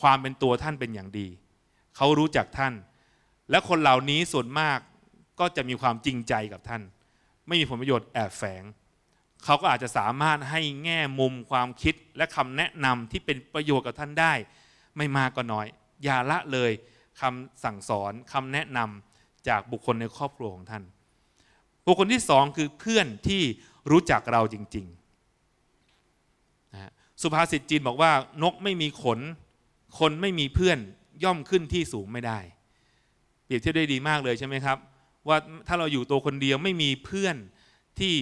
ความเป็นตัวท่านเป็นอย่างดีเขารู้จักท่าน และคนเหล่านี้ส่วนมากก็จะมีความจริงใจกับท่านไม่มีผลประโยชน์แอบแฝง เขาก็อาจจะสามารถให้แง่มุมความคิดและคำแนะนำที่เป็นประโยชน์กับท่านได้ ไม่มากก็น้อย อย่าละเลยคำสั่งสอนคำแนะนำจากบุคคลในครอบครัวของท่าน บุคคลที่สองคือเพื่อนที่รู้จักเราจริงๆนะสุภาษิตจีนบอกว่านกไม่มีขน คนไม่มีเพื่อนย่อมขึ้นที่สูงไม่ได้ เปรียบเทียบได้ดีมากเลยใช่ไหมครับว่า ถ้าเราอยู่ตัวคนเดียวไม่มีเพื่อนที่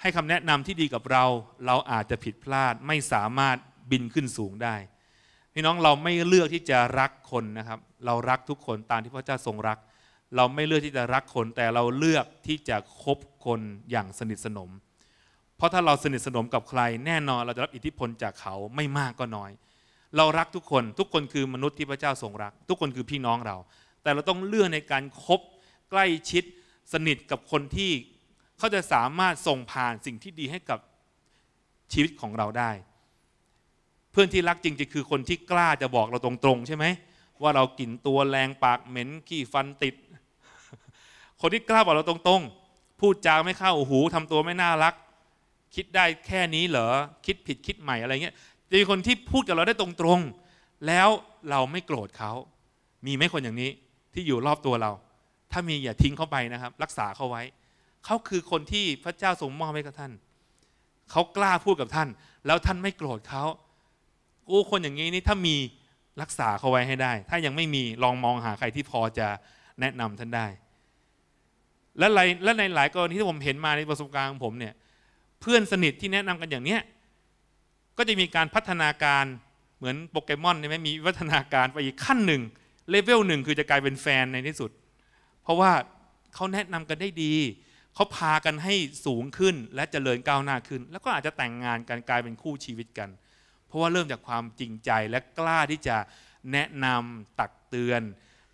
ให้คำแนะนำที่ดีกับเรา เราอาจจะผิดพลาดไม่สามารถบินขึ้นสูงได้ พี่น้องเราไม่เลือกที่จะรักคนนะครับ เรารักทุกคนตามที่พระเจ้าทรงรัก เราไม่เลือกที่จะรักคนแต่เราเลือกที่จะคบคนอย่างสนิท สนม เพราะถ้าเราสนิทสนมกับใคร แน่นอนเราจะรับอิทธิพลจากเขาไม่มากก็น้อย เรารักทุกคนทุกคนคือมนุษย์ที่พระเจ้าทรงรัก ทุกคนคือพี่น้องเรา แต่เราต้องเลือกในการครบใกล้ชิดสนิทกับคนที่เขาจะสามารถส่งผ่านสิ่งที่ดีให้กับชีวิตของเราได้ เพื่อนที่รักจริงๆคือคนที่กล้าจะบอกเราตรง ๆ ใช่ไหม ว่าเรากลิ่นตัวแรงปากเหม็นขี้ฟันติด คนที่กล้าบอกเราตรงๆ พูดจาไม่เข้าหูทำตัวไม่น่ารัก คิดได้แค่นี้เหรอคิดผิดคิดใหม่อะไรเงี้ยจะมีคนที่พูดกับเราได้ตรงๆแล้วเราไม่โกรธเขามีไหมคนอย่างนี้ที่อยู่รอบตัวเราถ้ามีอย่าทิ้งเขาไปนะครับ รักษาเขาไว้ เขาคือคนที่พระเจ้าทรงมอบให้กับท่านเขากล้าพูดกับท่าน แล้วท่านไม่โกรธเขาโอ้คนอย่างนี้นี่ถ้ามีรักษาเขาไว้ให้ได้ ถ้ายังไม่มีลองมองหาใครที่พอจะแนะนำท่านได้และและในหลายกรณีที่ผมเห็นมาในประสบการณ์ของผมเนี่ย เพื่อนสนิทที่แนะนำกันอย่างเนี้ย ก็จะมีการพัฒนาการเหมือนโปเกมอนใช่ไหมมีวัฒนาการไปอีกขั้นหนึ่งเลเวลหนึ่งคือจะกลายเป็นแฟนในที่สุดเพราะว่าเขาแนะนำกันได้ดีเขาพากันให้สูงขึ้น และเจริญก้าวหน้าขึ้น แล้วก็อาจจะแต่งงานกันกลายเป็นคู่ชีวิตกัน เพราะว่าเริ่มจากความจริงใจและกล้าที่จะแนะนำตักเตือน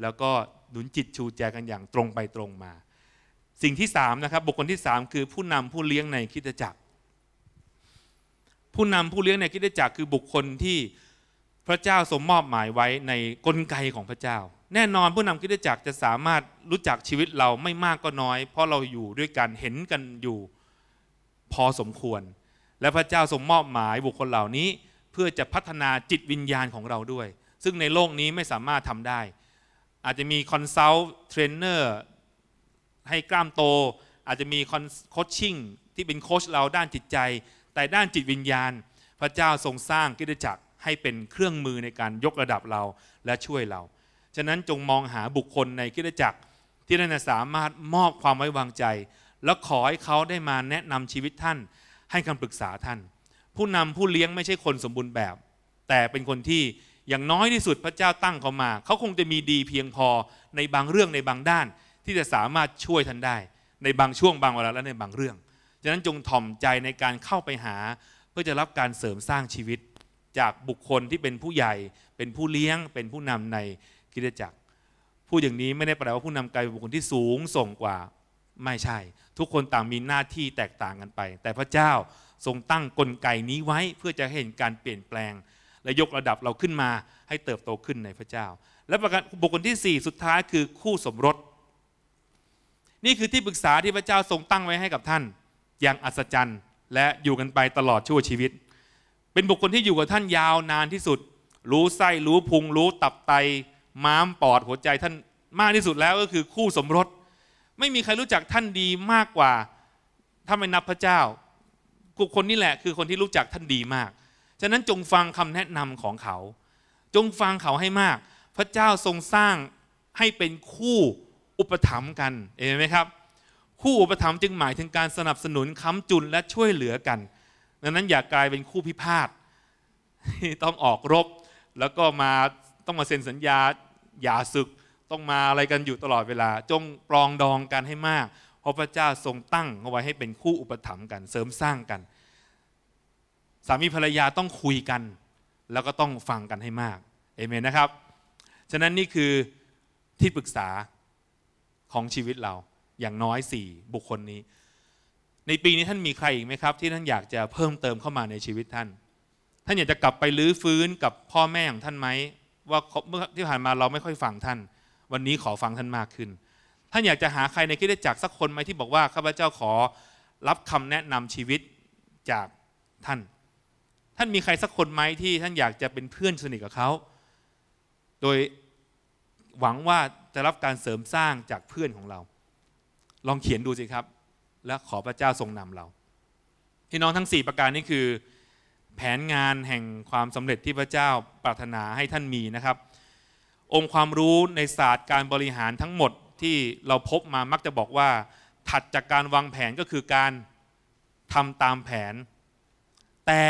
แล้วก็หนุนจิตชูใจกันอย่างตรงไปตรงมา สิ่งที่3นะครับบุคคลที่ 3 คือ ผู้นำผู้เลี้ยงในคิดจักรผู้นำผู้เลี้ยงในคิดจักรคือบุคคลที่พระเจ้าสมมอบหมายไว้ในกลไกของพระเจ้า แน่นอนผู้นำคิดจักรจะสามารถรู้จักชีวิตเราไม่มากก็น้อย เพราะเราอยู่ด้วยกัน เห็นกันอยู่พอสมควร และพระเจ้าสมมอบหมายบุคคลเหล่านี้เพื่อจะพัฒนาจิตวิญญาณของเราด้วย ซึ่งในโลกนี้ไม่สามารถทำได้ อาจจะมีคอนซัลท์เทรนเนอร์ให้กล้ามโต อาจจะมีโคชชิ่งที่เป็นโคชเราด้านจิตใจ แต่ด้านจิตวิญญาณ พระเจ้าทรงสร้างกิจจักรให้เป็นเครื่องมือในการยกระดับเราและช่วยเรา ฉะนั้นจงมองหาบุคคลในกิจจักร ที่ท่านสามารถมอบความไว้วางใจ และขอให้เขาได้มาแนะนำชีวิตท่าน ให้คำปรึกษาท่าน ผู้นำผู้เลี้ยงไม่ใช่คนสมบูรณ์แบบ แต่เป็นคนที่อย่างน้อยที่สุดพระเจ้าตั้งเขามา เขาคงจะมีดีเพียงพอในบางเรื่องในบางด้าน ที่จะสามารถช่วยท่านได้ ในบางช่วงบางเวลาและในบางเรื่องฉะนั้นจงถ่อมใจในการเข้าไปหา เพื่อจะรับการเสริมสร้างชีวิตจากบุคคลที่เป็นผู้ใหญ่เป็นผู้เลี้ยงเป็นผู้นำในกิจจักรพูดอย่างนี้ไม่ได้แปลว่าผู้นำกลายเป็นบุคคลที่สูงส่งกว่าไม่ใช่ ทุกคนต่างมีหน้าที่แตกต่างกันไป แต่พระเจ้าทรงตั้งกลไกนี้ไว้ เพื่อจะเห็นการเปลี่ยนแปลง และยกระดับเราขึ้นมา ให้เติบโตขึ้นในพระเจ้า และประบุคคลที่4สุดท้ายคือคู่สมรสนี่คือที่ปรึกษาที่พระเจ้าทรงตั้งไว้ให้กับท่าน อย่างอัศจรรย์และอยู่กันไปตลอดชั่วชีวิตเป็นบุคคลที่อยู่ กับ ท่านยาวนานที่สุด รู้ไส้รู้ พุง รู้ตับไตม้าม ปอดหัวใจท่านมากที่สุดแล้วก็คือคู่สมรส ไม่มีใครรู้จักท่านดีมากกว่าถ้าไม่นับพระเจ้าบุคคลนี้แหละคือคนที่รู้จักท่านดีมาก ฉะนั้นจงฟังคำแนะนำของเขา จงฟังเขาให้มาก พระเจ้าทรงสร้างให้เป็นคู่อุปถัมภ์กันเห็นไหมครับ คู่อุปถัมภ์จึงหมายถึงการสนับสนุนค้ำจุนและช่วยเหลือกันดังนั้นอย่ากลายเป็นคู่พิพาทต้องออกรบแล้วก็มาต้องมาเซ็นสัญญาอย่าศึก ต้องมาอะไรกันอยู่ตลอดเวลาจงปรองดองกันให้มาก เพราะพระเจ้าทรงตั้งเอาไว้ให้เป็นคู่อุปถัมภ์กันเสริมสร้างกัน สามีภรรยาต้องคุยกันแล้วก็ต้องฟังกันให้มากเอเมนนะครับ ฉะนั้นนี่คือที่ปรึกษาของชีวิตเราอย่างน้อย4บุคคลนี้ในปีนี้ท่านมีใครอีกไหมครับที่ท่านอยากจะเพิ่มเติมเข้ามาในชีวิตท่าน ท่านอยากจะกลับไปรื้อฟื้นกับพ่อแม่ของท่านไหมว่าเมื่อที่ผ่านมาเราไม่ค่อยฟังท่าน วันนี้ขอฟังท่านมากขึ้นท่านอยากจะหาใครในคิด้จากสักคนไหมที่บอกว่าข้าพเจ้าขอรับคำแนะนำชีวิตจากท่าน ท่านมีใครสักคนไหมที่ท่านอยากจะเป็นเพื่อนสนิทกับเขาโดยหวังว่าจะรับการเสริมสร้างจากเพื่อนของเรา ลองเขียนดูสิครับและขอพระเจ้าทรงนำเรา พี่น้องทั้ง 4 ประการนี้คือ แผนงานแห่งความสำเร็จที่พระเจ้าปรารถนาให้ท่านมีนะครับ องค์ความรู้ในศาสตร์การบริหารทั้งหมดที่เราพบมามักจะบอกว่า ถัดจากการวางแผนก็คือการทำตามแผน แต่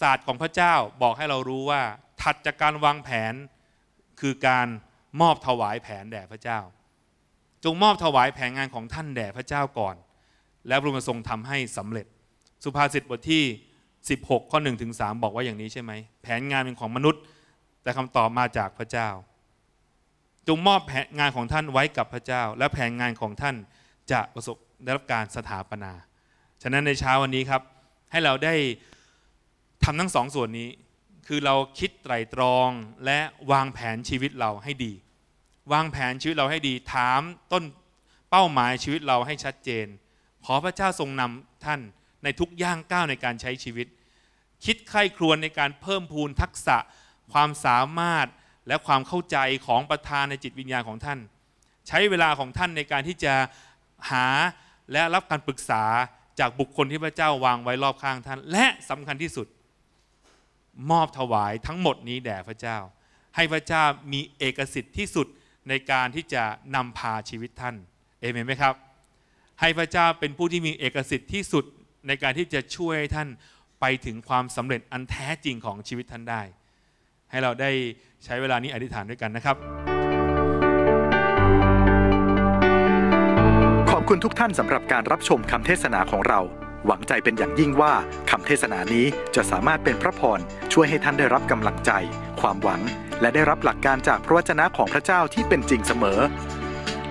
ศาสตร์ของพระเจ้าบอกให้เรารู้ว่า ถัดจากการวางแผน คือการมอบถวายแผนแด่พระเจ้า จงมอบถวายแผนงานของท่านแด่พระเจ้าก่อนและพระองค์ทรงทำให้สำเร็จ สุภาษิตบทที่ 16 ข้อ1ถึง3บอกว่าอย่างนี้ใช่ไหม แผนงานเป็นของมนุษย์ แต่คำตอบมาจากพระเจ้า จงมอบแผนงานของท่านไว้กับพระเจ้า และแผนงานของท่านจะประสบได้รับการสถาปนา ฉะนั้นในเช้าวันนี้ครับ ให้เราได้ทำทั้งสองส่วนนี้ คือเราคิดไตรตรองและวางแผนชีวิตเราให้ดี วางแผนชีวิตเราให้ดีถามต้นเป้าหมายชีวิตเราให้ชัดเจนขอพระเจ้าทรงนำท่านในทุกย่างก้าวในการใช้ชีวิต คิดไข้ครวญในการเพิ่มพูนทักษะความสามารถและความเข้าใจของประธานในจิตวิญญาณของท่าน ใช้เวลาของท่านในการที่จะหาและรับการปรึกษาจากบุคคลที่พระเจ้าวางไว้รอบข้างท่าน และสำคัญที่สุด มอบถวายทั้งหมดนี้แด่พระเจ้า ให้พระเจ้ามีเอกสิทธิ์ที่สุดในการที่จะนำพาชีวิตท่านเอเมนไหมครับให้พระเจ้าเป็นผู้ที่มีเอกสิทธิ์ที่สุดในการที่จะช่วยท่านไปถึงความสำเร็จอันแท้จริงของชีวิตท่านได้ ให้เราได้ใช้เวลานี้อธิษฐานด้วยกันนะครับ ขอบคุณทุกท่านสำหรับการรับชมคำเทศนาของเรา หวังใจเป็นอย่างยิ่งว่าคำเทศนานี้จะสามารถเป็นพระพรช่วยให้ท่านได้รับกำลังใจ ความหวัง และได้รับหลักการจากพระวจนะของพระเจ้าที่เป็นจริงเสมอ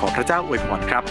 ขอพระเจ้าอวยพรครับ